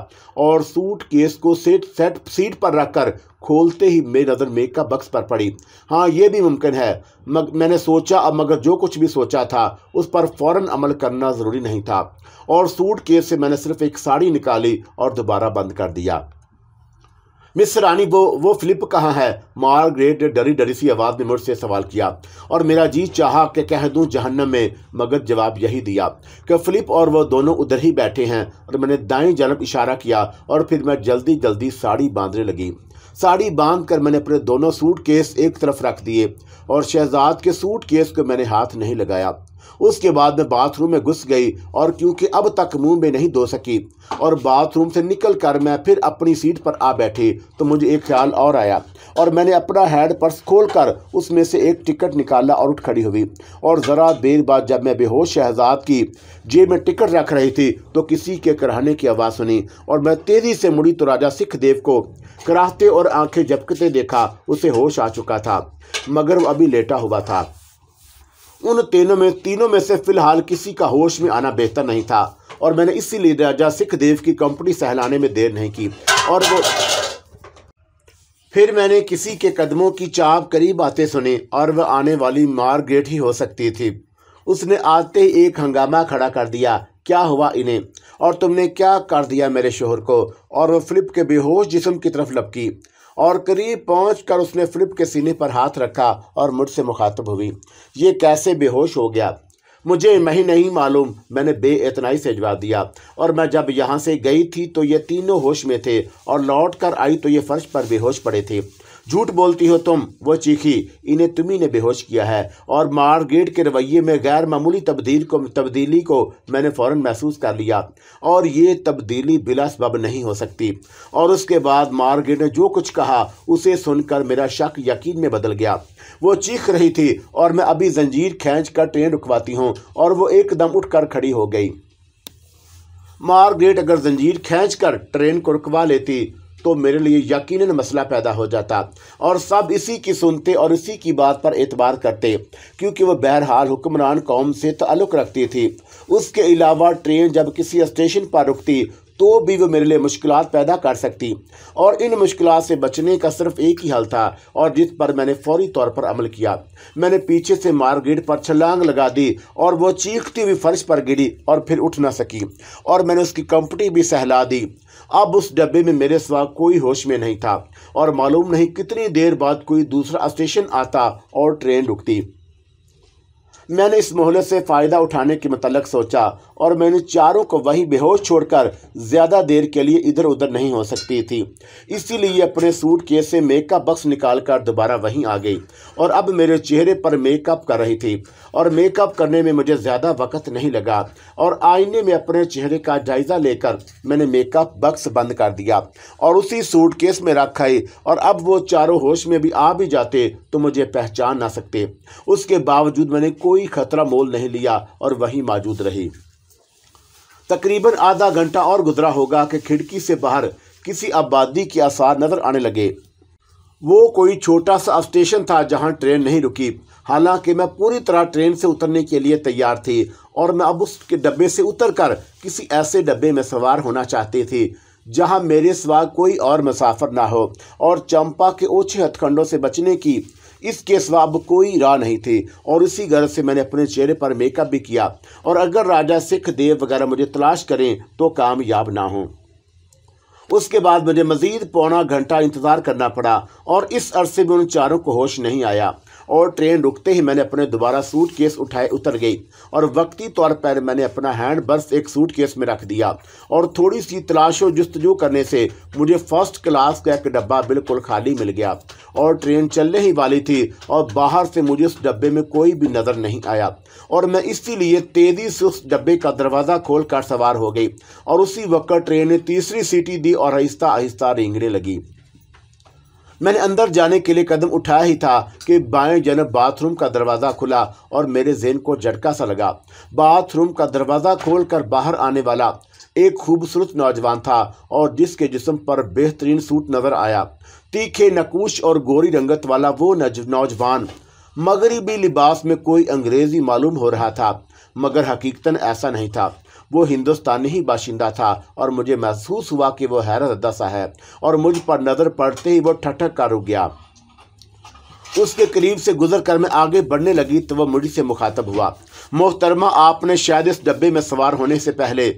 और सूट केस को सेट सेट सीट पर रखकर खोलते ही मेरी नज़र मेक का बक्स पर पड़ी हाँ ये भी मुमकिन है मग मैंने सोचा अब मगर जो कुछ भी सोचा था उस पर फौरन अमल करना ज़रूरी नहीं था और सूट केस से मैंने सिर्फ एक साड़ी निकाली और दोबारा बंद कर दिया मिस रानी वो वो फिलिप कहाँ है मार्गरेट ग्रेट डरी डरी सी आवाज़ ने मुझसे सवाल किया और मेरा जी चाहा कि कह दूँ जहन्नम में मगर जवाब यही दिया कि फिलिप और वो दोनों उधर ही बैठे हैं और मैंने दाएं जनब इशारा किया और फिर मैं जल्दी जल्दी साड़ी बांधने लगी साड़ी बांध कर मैंने अपने दोनों सूट केस एक तरफ रख दिए और शहजाद के सूट केस को मैंने हाथ नहीं लगाया उसके बाद मैं बाथरूम में घुस गई और क्योंकि अब तक मुंह में नहीं धो सकी और बाथरूम से निकल कर मैं फिर अपनी सीट पर आ बैठी तो मुझे एक ख्याल और आया और मैंने अपना हैंड पर्स खोल कर उसमें से एक टिकट निकाला और उठ खड़ी हुई और ज़रा देर बाद जब मैं बेहोश शहजाद की जेब में टिकट रख रही थी तो किसी के कराहने की आवाज़ सुनी और मैं तेज़ी से मुड़ी तो राजा सिख देव को कराहते और आँखें झपकते देखा उसे होश आ चुका था मगर वो अभी लेटा हुआ था उन तीनों में तीनों में से फिलहाल किसी का होश में आना बेहतर नहीं था और मैंने इसीलिए राजा सिख देव की कंपनी सहलाने में देर नहीं की और वो फिर मैंने किसी के कदमों की चाप करीब आते सुनी और वह आने वाली मार्गरेट ही हो सकती थी उसने आते ही एक हंगामा खड़ा कर दिया क्या हुआ इन्हें और तुमने क्या कर दिया मेरे शोहर को और वह फ्लिप के बेहोश जिसम की तरफ लपकी और करीब पहुँच कर उसने फ्लिप के सीने पर हाथ रखा और मुझसे मुखातब हुई ये कैसे बेहोश हो गया मुझे ही नहीं मालूम मैंने बेअतनाई से जवाब दिया और मैं जब यहाँ से गई थी तो ये तीनों होश में थे और लौट कर आई तो ये फर्श पर बेहोश पड़े थे झूठ बोलती हो तुम वो चीखी इन्हें तुम्ही ने बेहोश किया है और मार्गेट के रवैये में गैर मामूली तब्दील को तब्दीली को मैंने फ़ौर महसूस कर लिया और ये तब्दीली बिलासबब नहीं हो सकती और उसके बाद मार्गेट ने जो कुछ कहा उसे सुनकर मेरा शक यकीन में बदल गया वो चीख रही थी और मैं अभी जंजीर खींच कर ट्रेन रुकवाती हूँ और वो एकदम कर खड़ी हो गई मारगेट अगर जंजीर खींच कर ट्रेन को रुकवा लेती तो मेरे लिए यकीनन मसला पैदा हो जाता और सब इसी की सुनते और इसी की बात पर एतबार करते क्योंकि वह बहरहाल हुक्मरान कौम से तल्लुक़ रखती थी उसके अलावा ट्रेन जब किसी स्टेशन पर रुकती तो भी वो मेरे लिए मुश्किल पैदा कर सकती और इन मुश्किल से बचने का सिर्फ एक ही हल था और जिस पर मैंने फौरी तौर पर अमल किया मैंने पीछे से मार्गेट पर छलांग लगा दी और वो चीखती हुई फर्श पर गिरी और फिर उठ ना सकी और मैंने उसकी कंपनी भी सहला दी अब उस डब्बे में मेरे सिवा कोई होश में नहीं था और मालूम नहीं कितनी देर बाद कोई दूसरा स्टेशन आता और ट्रेन रुकती मैंने इस मोहल्ले से फ़ायदा उठाने के मतलब सोचा और मैंने चारों को वहीं बेहोश छोड़कर ज़्यादा देर के लिए इधर उधर नहीं हो सकती थी इसीलिए अपने सूट केस से मेकअप बक्स निकाल कर दोबारा वहीं आ गई और अब मेरे चेहरे पर मेकअप कर रही थी और मेकअप करने में मुझे ज़्यादा वक्त नहीं लगा और आईने में अपने चेहरे का जायज़ा लेकर मैंने मेकअप बक्स बंद कर दिया और उसी सूट केस में रखा ही और अब वो चारों होश में भी आ भी जाते तो मुझे पहचान ना सकते उसके बावजूद मैंने कोई कोई खतरा मोल नहीं लिया और वहीं मौजूद रही तकरीबन आधा घंटा और गुजरा होगा कि खिड़की से बाहर किसी आबादी के आसार नज़र आने लगे वो कोई छोटा सा स्टेशन था जहां ट्रेन नहीं रुकी हालांकि मैं पूरी तरह ट्रेन से उतरने के लिए तैयार थी और मैं अब उसके डब्बे से उतरकर किसी ऐसे डब्बे में सवार होना चाहती थी जहां मेरे सिवा कोई और मुसाफर ना हो और चंपा के ओछे हथखंडों से बचने की इसके स्वाब कोई राह नहीं थी और इसी गर्ज से मैंने अपने चेहरे पर मेकअप भी किया और अगर राजा सिख देव वगैरह मुझे तलाश करें तो कामयाब ना हों उसके बाद मुझे मजीद पौना घंटा इंतज़ार करना पड़ा और इस अरसे में उन चारों को होश नहीं आया और ट्रेन रुकते ही मैंने अपने दोबारा सूट केस उठाए उतर गई और वक्ती तौर पर मैंने अपना हैंड बर्स एक सूट केस में रख दिया और थोड़ी सी तलाश और जस्तजू करने से मुझे फर्स्ट क्लास का एक डब्बा बिल्कुल खाली मिल गया और ट्रेन चलने ही वाली थी और बाहर से मुझे उस डब्बे में कोई भी नज़र नहीं आया और मैं इसीलिए तेज़ी से उस डब्बे का दरवाज़ा खोल कर सवार हो गई और उसी वक्त ट्रेन ने तीसरी सीटी दी और आहिस्ता आहिस्ता रेंगने लगी मैंने अंदर जाने के लिए कदम उठाया ही था कि बाएं जनब बाथरूम का दरवाज़ा खुला और मेरे जेन को झटका सा लगा बाथरूम का दरवाज़ा खोलकर बाहर आने वाला एक खूबसूरत नौजवान था और जिसके जिसम पर बेहतरीन सूट नज़र आया तीखे नकूश और गोरी रंगत वाला वो नौजवान मगरबी लिबास में कोई अंग्रेज़ी मालूम हो रहा था मगर हकीकता ऐसा नहीं था वो हिंदुस्तानी ही बाशिंदा था और मुझे महसूस हुआ कि वो हैरत अदा सा है और मुझ पर नज़र पड़ते ही वो ठक का रुक गया उसके करीब से गुजर कर मैं आगे बढ़ने लगी तो वह मुझसे से मुखातब हुआ मोहतरमा आपने शायद इस डब्बे में सवार होने से पहले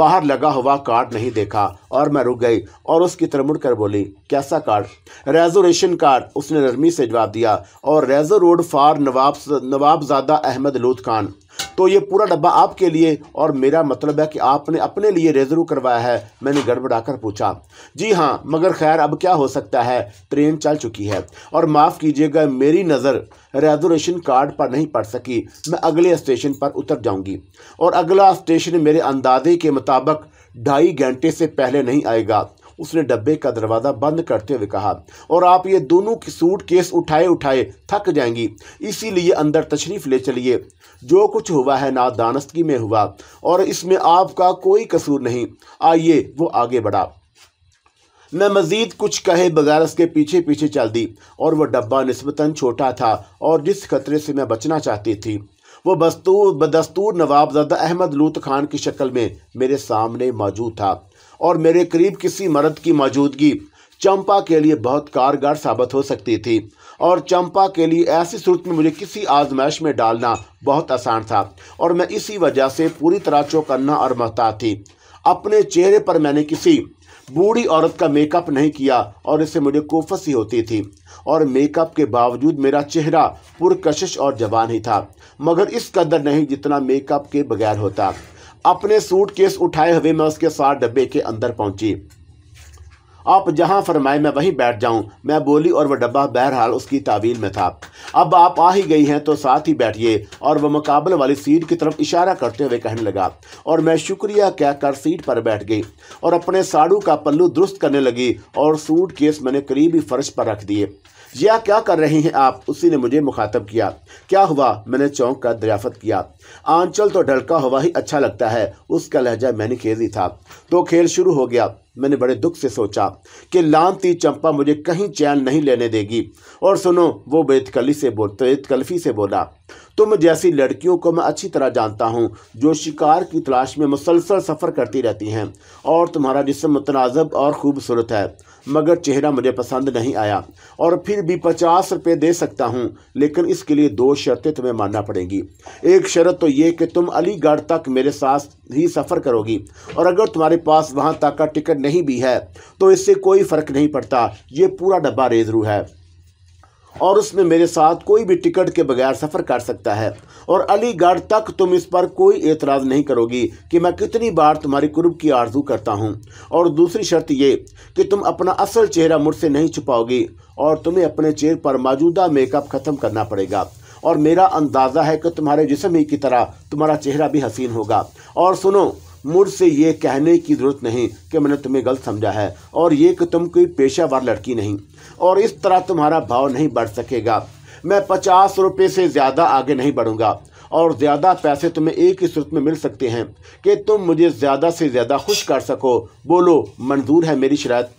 बाहर लगा हुआ कार्ड नहीं देखा और मैं रुक गई और उसकी तरफ मुड़कर बोली कैसा कार्ड रेजोरेशन कार्ड उसने नरमी से जवाब दिया और रेजो रोड फार नवाब नवाबजादा अहमद लूत खान तो ये पूरा डब्बा आपके लिए और मेरा मतलब है कि आपने अपने लिए रिजर्व करवाया है मैंने गड़बड़ाकर पूछा जी हाँ मगर खैर अब क्या हो सकता है ट्रेन चल चुकी है और माफ़ कीजिएगा मेरी नज़र रेजर्वेशन कार्ड पर नहीं पड़ सकी मैं अगले स्टेशन पर उतर जाऊंगी और अगला स्टेशन मेरे अंदाजे के मुताबिक ढाई घंटे से पहले नहीं आएगा उसने डब्बे का दरवाज़ा बंद करते हुए कहा और आप ये दोनों की सूट केस उठाए उठाए थक जाएंगी इसीलिए अंदर तशरीफ़ ले चलिए जो कुछ हुआ है दानस्तगी में हुआ और इसमें आपका कोई कसूर नहीं आइए वो आगे बढ़ा मैं मज़ीद कुछ कहे बगैर उसके पीछे पीछे चल दी और वह डब्बा नस्बता छोटा था और जिस खतरे से मैं बचना चाहती थी वो बस्तूर बदस्तूर नवाबजादा अहमद लूत खान की शक्ल में मेरे सामने मौजूद था और मेरे करीब किसी मर्द की मौजूदगी चंपा के लिए बहुत कारगर साबित हो सकती थी और चंपा के लिए ऐसी सूरत में मुझे किसी आजमाइश में डालना बहुत आसान था और मैं इसी वजह से पूरी तरह चौकन्ना और महता थी अपने चेहरे पर मैंने किसी बूढ़ी औरत का मेकअप नहीं किया और इससे मुझे कोफस ही होती थी और मेकअप के बावजूद मेरा चेहरा पुरकशिश और जवान ही था मगर इस कदर नहीं जितना मेकअप के बगैर होता अपने सूटकेस उठाए हुए मैं उसके साथ डब्बे के अंदर पहुंची आप जहां फरमाए मैं वहीं बैठ जाऊं मैं बोली और वह डब्बा बहरहाल उसकी तावील में था अब आप आ ही गई हैं तो साथ ही बैठिए और वह मुकाबल वाली सीट की तरफ इशारा करते हुए कहने लगा और मैं शुक्रिया कहकर सीट पर बैठ गई और अपने साड़ू का पल्लू दुरुस्त करने लगी और सूट केस मैंने करीबी फर्श पर रख दिए यह क्या कर रहे हैं आप उसी ने मुझे मुखातब किया क्या हुआ मैंने चौंक कर दरियाफत किया आंचल तो ढलका हुआ ही अच्छा लगता है उसका लहजा मैंने खेजी था तो खेल शुरू हो गया मैंने बड़े दुख से सोचा कि लानती चंपा मुझे कहीं चैन नहीं लेने देगी और सुनो वो बेतकली से बोल बेतकल्फी से बोला तुम जैसी लड़कियों को मैं अच्छी तरह जानता हूँ जो शिकार की तलाश में मुसलसल सफ़र करती रहती हैं और तुम्हारा जिसम मुतनाजब और खूबसूरत है मगर चेहरा मुझे पसंद नहीं आया और फिर भी पचास रुपये दे सकता हूँ लेकिन इसके लिए दो दो शर्तें तुम्हें मानना पड़ेंगी एक शर्त तो ये कि तुम अलीगढ़ तक मेरे साथ ही सफ़र करोगी और अगर तुम्हारे पास वहाँ तक का टिकट नहीं भी है तो इससे कोई फ़र्क नहीं पड़ता ये पूरा डब्बा रेजरू है और उसमें मेरे साथ कोई भी टिकट के बगैर सफ़र कर सकता है और अलीगढ़ तक तुम इस पर कोई एतराज़ नहीं करोगी कि मैं कितनी बार तुम्हारी कुरुब की आरजू करता हूँ और दूसरी शर्त ये कि तुम अपना असल चेहरा मुझसे नहीं छुपाओगी और तुम्हें अपने चेहरे पर मौजूदा मेकअप ख़त्म करना पड़ेगा और मेरा अंदाज़ा है कि तुम्हारे जिसम ही की तरह तुम्हारा चेहरा भी हसीन होगा और सुनो मुझसे ये कहने की ज़रूरत नहीं कि मैंने तुम्हें गलत समझा है और ये कि तुम कोई पेशावर लड़की नहीं और इस तरह तुम्हारा भाव नहीं बढ़ सकेगा मैं पचास रुपये से ज़्यादा आगे नहीं बढ़ूँगा और ज़्यादा पैसे तुम्हें एक ही सूरत में मिल सकते हैं कि तुम मुझे ज़्यादा से ज़्यादा खुश कर सको बोलो मंजूर है मेरी शरात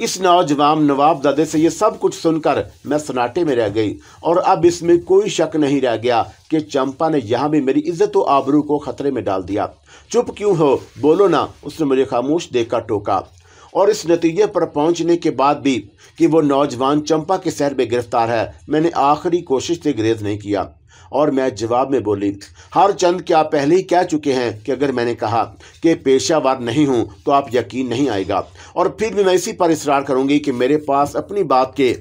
इस नौजवान दादे से ये सब कुछ सुनकर मैं सन्नाटे में रह गई और अब इसमें कोई शक नहीं रह गया कि चंपा ने यहाँ भी मेरी इज्जत व आबरू को खतरे में डाल दिया चुप क्यों हो बोलो ना उसने मुझे खामोश देखा टोका और इस नतीजे पर पहुंचने के बाद भी कि वो नौजवान चंपा के शहर में गिरफ्तार है मैंने आखिरी कोशिश से ग्रेज नहीं किया और मैं जवाब में बोली हर चंद क्या पहले ही कह चुके हैं कि अगर मैंने कहा कि पेशावर नहीं हूं तो आप यकीन नहीं आएगा और फिर भी मैं इसी पर इसरार करूंगी कि मेरे पास अपनी बात के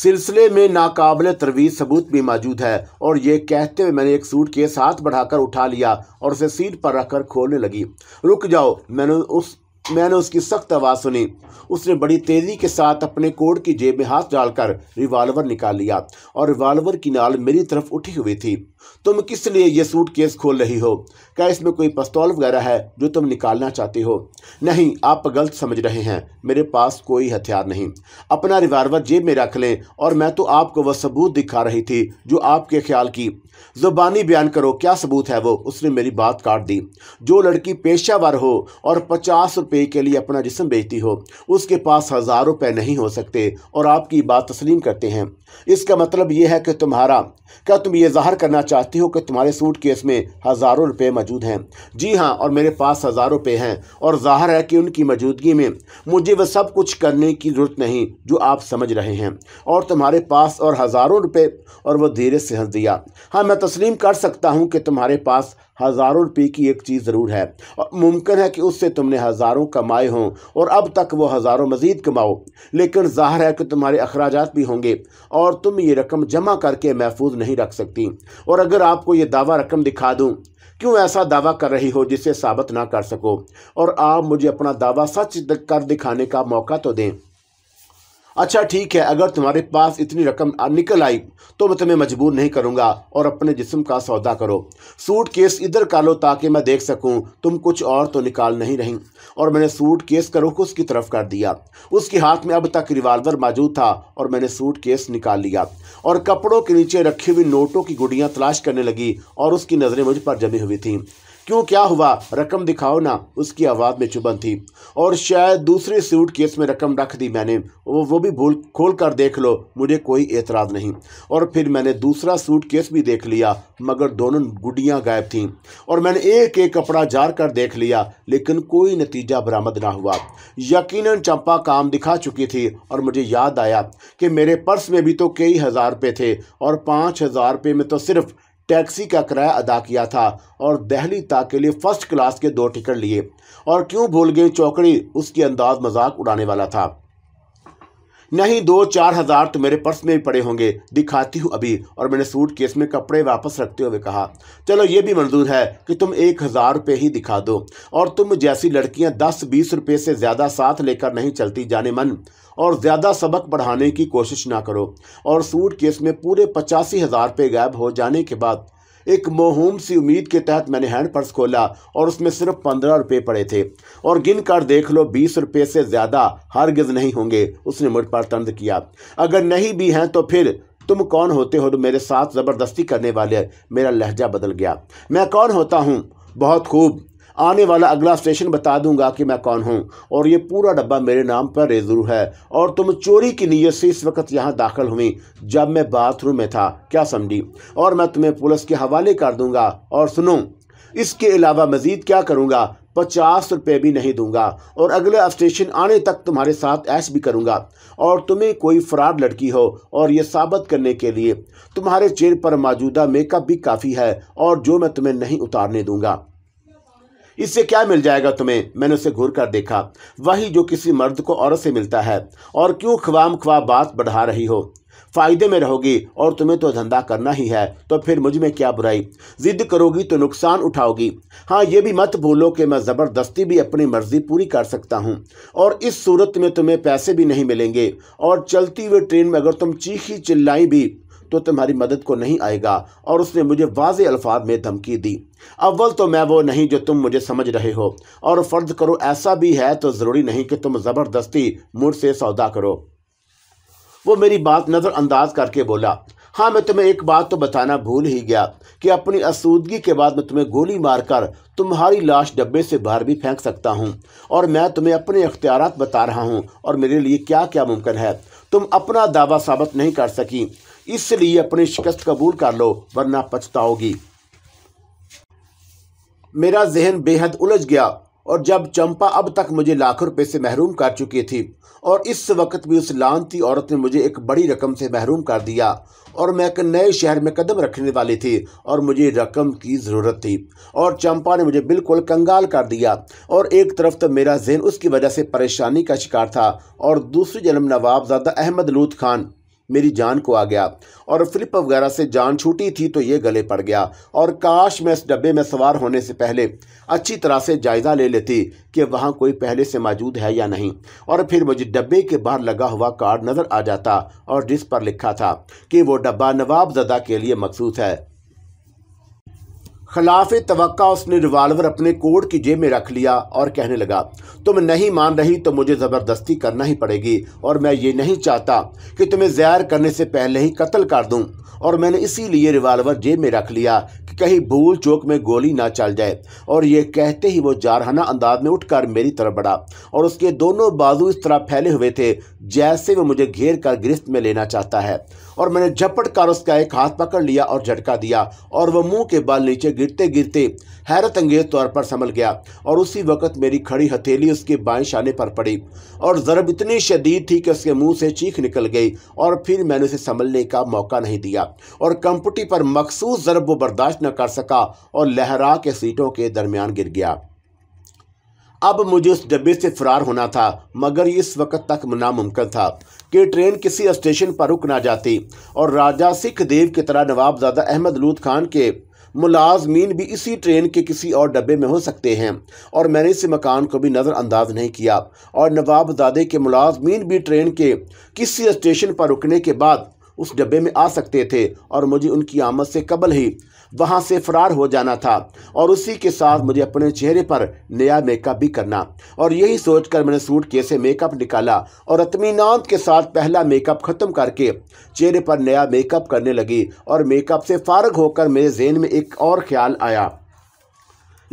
सिलसिले में नाकबिल तरवीज सबूत भी मौजूद है और ये कहते हुए मैंने एक सूट के साथ बढ़ाकर उठा लिया और उसे सीट पर रखकर खोलने लगी रुक जाओ मैंने उस मैंने उसकी सख्त आवाज़ सुनी उसने बड़ी तेज़ी के साथ अपने कोट की जेब में हाथ डालकर रिवाल्वर निकाल लिया और रिवाल्वर की नाल मेरी तरफ उठी हुई थी तुम किस लिए ये सूट केस खोल रही हो क्या इसमें कोई पस्तौल वगैरह है जो तुम निकालना चाहते हो नहीं आप गलत समझ रहे हैं मेरे पास कोई हथियार नहीं अपना रिवाल्वर जेब में रख लें और मैं तो आपको वह सबूत दिखा रही थी जो आपके ख्याल की जुबानी बयान करो क्या सबूत है वो उसने मेरी बात काट दी जो लड़की पेशावर हो और पचास रुपये के लिए अपना जिसम बेचती हो उसके पास हज़ार रुपये नहीं हो सकते और आपकी बात तस्लीम करते हैं इसका मतलब यह है कि तुम्हारा क्या तुम ये जाहिर करना चाहती हो कि तुम्हारे सूट केस में हज़ारों रुपये मौजूद हैं जी हाँ और मेरे पास हज़ारों रुपये हैं और जाहिर है कि उनकी मौजूदगी में मुझे वह सब कुछ करने की ज़रूरत नहीं जो आप समझ रहे हैं और तुम्हारे पास और हज़ारों रुपये और वह धीरे से हंस दिया हाँ मैं तस्लीम कर सकता हूँ कि तुम्हारे पास हज़ारों रुपये की एक चीज़ ज़रूर है और मुमकिन है कि उससे तुमने हज़ारों कमाए हों और अब तक वो हज़ारों मज़ीद कमाओ लेकिन ज़ाहिर है कि तुम्हारे अखराज भी होंगे और तुम ये रकम जमा करके महफूज नहीं रख सकती और अगर आपको ये दावा रकम दिखा दूँ क्यों ऐसा दावा कर रही हो जिसे साबित ना कर सको और आप मुझे अपना दावा सच कर दिखाने का मौका तो दें अच्छा ठीक है अगर तुम्हारे पास इतनी रकम निकल आई तो मैं तुम्हें मजबूर नहीं करूँगा और अपने जिस्म का सौदा करो सूट केस इधर का लो ताकि मैं देख सकूँ तुम कुछ और तो निकाल नहीं रही और मैंने सूट केस का रुख उसकी तरफ कर दिया उसके हाथ में अब तक रिवाल्वर मौजूद था और मैंने सूट केस निकाल लिया और कपड़ों के नीचे रखी हुई नोटों की गुड़ियाँ तलाश करने लगी और उसकी नज़रें मुझ पर जमी हुई थी क्यों क्या हुआ रकम दिखाओ ना उसकी आवाज़ में चुभन थी और शायद दूसरे सूट केस में रकम रख दी मैंने वो वो भी भूल खोल कर देख लो मुझे कोई एतराज़ नहीं और फिर मैंने दूसरा सूट केस भी देख लिया मगर दोनों गुडियाँ गायब थीं और मैंने एक एक कपड़ा जार कर देख लिया लेकिन कोई नतीजा बरामद ना हुआ यकीन चंपा काम दिखा चुकी थी और मुझे याद आया कि मेरे पर्स में भी तो कई हज़ार रुपये थे और पाँच हज़ार रुपये में तो सिर्फ टैक्सी का किराया अदा किया था और दहली ताक के लिए फर्स्ट क्लास के दो टिकट लिए और क्यों भूल गई चौकड़ी उसके अंदाज मजाक उड़ाने वाला था नहीं दो चार हजार तो मेरे पर्स में भी पड़े होंगे दिखाती हूँ अभी और मैंने सूट केस में कपड़े वापस रखते हुए कहा चलो ये भी मंजूर है कि तुम एक हजार रुपये ही दिखा दो और तुम जैसी लड़कियाँ दस बीस रुपये से ज़्यादा साथ लेकर नहीं चलती जाने मन और ज़्यादा सबक बढ़ाने की कोशिश ना करो और सूट केस में पूरे पचासी हज़ार रुपये गायब हो जाने के बाद एक मोहूम सी उम्मीद के तहत मैंने हैंड पर्स खोला और उसमें सिर्फ पंद्रह रुपये पड़े थे और गिन कर देख लो बीस रुपये से ज़्यादा हरगिज नहीं होंगे उसने मुझ पर तंज किया अगर नहीं भी हैं तो फिर तुम कौन होते हो मेरे साथ ज़बरदस्ती करने वाले मेरा लहजा बदल गया मैं कौन होता हूँ बहुत खूब आने वाला अगला स्टेशन बता दूंगा कि मैं कौन हूँ और ये पूरा डब्बा मेरे नाम पर रेजरू है और तुम चोरी की नीयत से इस वक्त यहाँ दाखिल हुई जब मैं बाथरूम में था क्या समझी और मैं तुम्हें पुलिस के हवाले कर दूंगा और सुनो इसके अलावा मज़ीद क्या करूँगा पचास रुपये भी नहीं दूंगा और अगले स्टेशन आने तक तुम्हारे साथ ऐश भी करूंगा और तुम्हें कोई फरार लड़की हो और यह साबित करने के लिए तुम्हारे चेहरे पर मौजूदा मेकअप भी काफ़ी है और जो मैं तुम्हें नहीं उतारने दूंगा इससे क्या मिल जाएगा तुम्हें मैंने उसे घूर कर देखा वही जो किसी मर्द को औरत से मिलता है और क्यों ख्वाम ख्वा बात बढ़ा रही हो फ़ायदे में रहोगी और तुम्हें तो धंधा करना ही है तो फिर मुझ में क्या बुराई जिद करोगी तो नुकसान उठाओगी हाँ ये भी मत भूलो कि मैं ज़बरदस्ती भी अपनी मर्ज़ी पूरी कर सकता हूँ और इस सूरत में तुम्हें पैसे भी नहीं मिलेंगे और चलती हुई ट्रेन में अगर तुम चीखी चिल्लाई भी तो तुम्हारी मदद को नहीं आएगा और उसने मुझे वाज अल्फाज में धमकी दी अव्वल तो मैं वो नहीं जो तुम मुझे समझ रहे हो और फ़र्ज करो ऐसा भी है तो ज़रूरी नहीं कि तुम ज़बरदस्ती मुझसे सौदा करो वो मेरी बात नज़रअंदाज करके बोला हाँ मैं तुम्हें एक बात तो बताना भूल ही गया कि अपनी असूदगी के बाद मैं तुम्हें गोली मारकर तुम्हारी लाश डब्बे से बाहर भी फेंक सकता हूँ और मैं तुम्हें अपने अख्तियार बता रहा हूँ और मेरे लिए क्या क्या मुमकिन है तुम अपना दावा साबित नहीं कर सकी इसलिए अपनी शिकस्त कबूल कर लो वरना पछताओगी मेरा जहन बेहद उलझ गया और जब चंपा अब तक मुझे लाखों रुपए से महरूम कर चुकी थी और इस वक्त भी उस लानती औरत ने मुझे एक बड़ी रकम से महरूम कर दिया और मैं एक नए शहर में कदम रखने वाली थी और मुझे रकम की ज़रूरत थी और चंपा ने मुझे बिल्कुल कंगाल कर दिया और एक तरफ तो मेरा जहन उसकी वजह से परेशानी का शिकार था और दूसरी जन्म नवाबजादा अहमद लूत खान मेरी जान को आ गया और फ्लिप वगैरह से जान छूटी थी तो ये गले पड़ गया और काश मैं इस डब्बे में सवार होने से पहले अच्छी तरह से जायज़ा ले लेती कि वहाँ कोई पहले से मौजूद है या नहीं और फिर मुझे डब्बे के बाहर लगा हुआ कार्ड नज़र आ जाता और जिस पर लिखा था कि वो डब्बा नवाबजदा के लिए मखसूस है खिलाफ तवक्का उसने रिवाल्वर अपने कोट की जेब में रख लिया और कहने लगा तुम नहीं मान रही तो मुझे ज़बरदस्ती करना ही पड़ेगी और मैं ये नहीं चाहता कि तुम्हें ज़ायर करने से पहले ही कत्ल कर दूं और मैंने इसीलिए रिवाल्वर जेब में रख लिया कि कहीं भूल चौक में गोली ना चल जाए और ये कहते ही वो जारहाना अंदाज में उठकर मेरी तरफ बढ़ा और उसके दोनों बाजू इस तरह फैले हुए थे जैसे वो मुझे घेर कर गिरफ्त में लेना चाहता है और मैंने झपट कर उसका एक हाथ पकड़ लिया और झटका दिया और वह मुंह के बाल नीचे गिरते गिरते हैरत अंगेज तौर पर संभल गया और उसी वक्त मेरी खड़ी हथेली उसके बाएं शाने पर पड़ी और ज़रब इतनी शदीद थी कि उसके मुंह से चीख निकल गई और फिर मैंने उसे संभलने का मौका नहीं दिया और कंपटी पर मखसूस ज़रब वो बर्दाश्त न कर सका और लहरा के सीटों के दरमियान गिर गया अब मुझे उस डब्बे से फरार होना था मगर इस वक्त तक नामुमकिन था कि ट्रेन किसी स्टेशन पर रुक ना जाती और राजा सिख देव की तरह नवाबजादा अहमद लूत खान के मुलाजमीन भी इसी ट्रेन के किसी और डब्बे में हो सकते हैं और मैंने इस मकान को भी नज़रअंदाज नहीं किया और नवाबजादे के मुलाजमीन भी ट्रेन के किसी स्टेशन पर रुकने के बाद उस डब्बे में आ सकते थे और मुझे उनकी आमद से कबल ही वहाँ से फरार हो जाना था और उसी के साथ मुझे अपने चेहरे पर नया मेकअप भी करना और यही सोचकर मैंने सूट कैसे से मेकअप निकाला और अतमीनात के साथ पहला मेकअप ख़त्म करके चेहरे पर नया मेकअप करने लगी और मेकअप से फारग होकर मेरे जेन में एक और ख्याल आया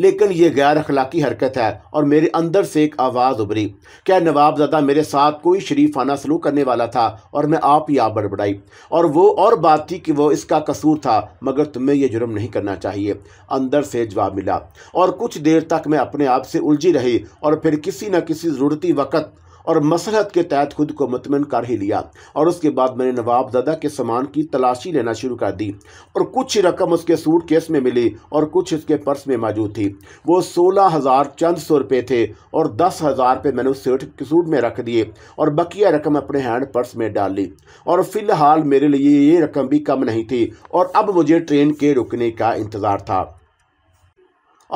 लेकिन यह गैर अखलाकी हरकत है और मेरे अंदर से एक आवाज़ उभरी क्या नवाबजादा मेरे साथ कोई शरीफाना सलूक करने वाला था और मैं आप ही आप बड़बड़ाई और वो और बात थी कि वो इसका कसूर था मगर तुम्हें यह जुर्म नहीं करना चाहिए अंदर से जवाब मिला और कुछ देर तक मैं अपने आप से उलझी रही और फिर किसी न किसी ज़रूरती वक़्त और मसलहत के तहत खुद को मतमन कर ही लिया और उसके बाद मैंने नवाब दादा के सामान की तलाशी लेना शुरू कर दी और कुछ रकम उसके सूट केस में मिली और कुछ उसके पर्स में मौजूद थी वो सोलह हज़ार चंद सौ रुपये थे और दस हज़ार रुपये मैंने उस सेठ सूट में रख दिए और बकिया रकम अपने हैंड पर्स में डाल ली और फ़िलहाल मेरे लिए ये रकम भी कम नहीं थी और अब मुझे ट्रेन के रुकने का इंतज़ार था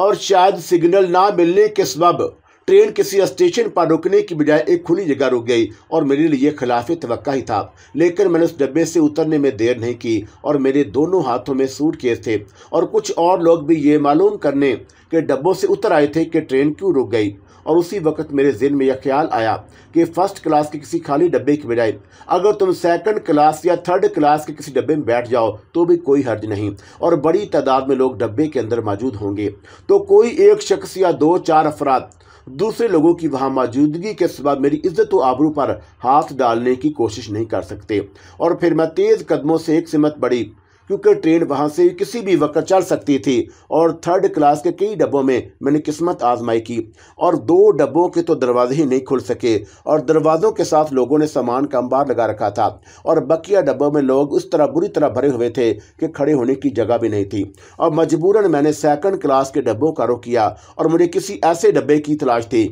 और शायद सिग्नल ना मिलने के सबब ट्रेन किसी स्टेशन पर रुकने की बजाय एक खुली जगह रुक गई और मेरे लिए खिलाफ तवक्का ही था लेकिन मैंने उस डब्बे से उतरने में देर नहीं की और मेरे दोनों हाथों में सूट केस थे और कुछ और लोग भी ये मालूम करने के डब्बों से उतर आए थे कि ट्रेन क्यों रुक गई और उसी वक्त मेरे जेन में यह ख्याल आया कि फर्स्ट क्लास के किसी खाली डब्बे की बजाय अगर तुम सेकंड क्लास या थर्ड क्लास के किसी डब्बे में बैठ जाओ तो भी कोई हर्ज नहीं और बड़ी तादाद में लोग डब्बे के अंदर मौजूद होंगे तो कोई एक शख्स या दो चार अफराद दूसरे लोगों की वहाँ मौजूदगी के सिवा मेरी इज्जत व आबरू पर हाथ डालने की कोशिश नहीं कर सकते और फिर मैं तेज़ कदमों से एक सिमत बढ़ी क्योंकि ट्रेन वहाँ से किसी भी वक्त चल सकती थी और थर्ड क्लास के कई डब्बों में मैंने किस्मत आजमाई की और दो डब्बों के तो दरवाजे ही नहीं खुल सके और दरवाज़ों के साथ लोगों ने सामान का अंबार लगा रखा था और बकिया डब्बों में लोग उस तरह बुरी तरह भरे हुए थे कि खड़े होने की जगह भी नहीं थी और मजबूरन मैंने सेकंड क्लास के डब्बों का रुख किया और मुझे किसी ऐसे डब्बे की तलाश थी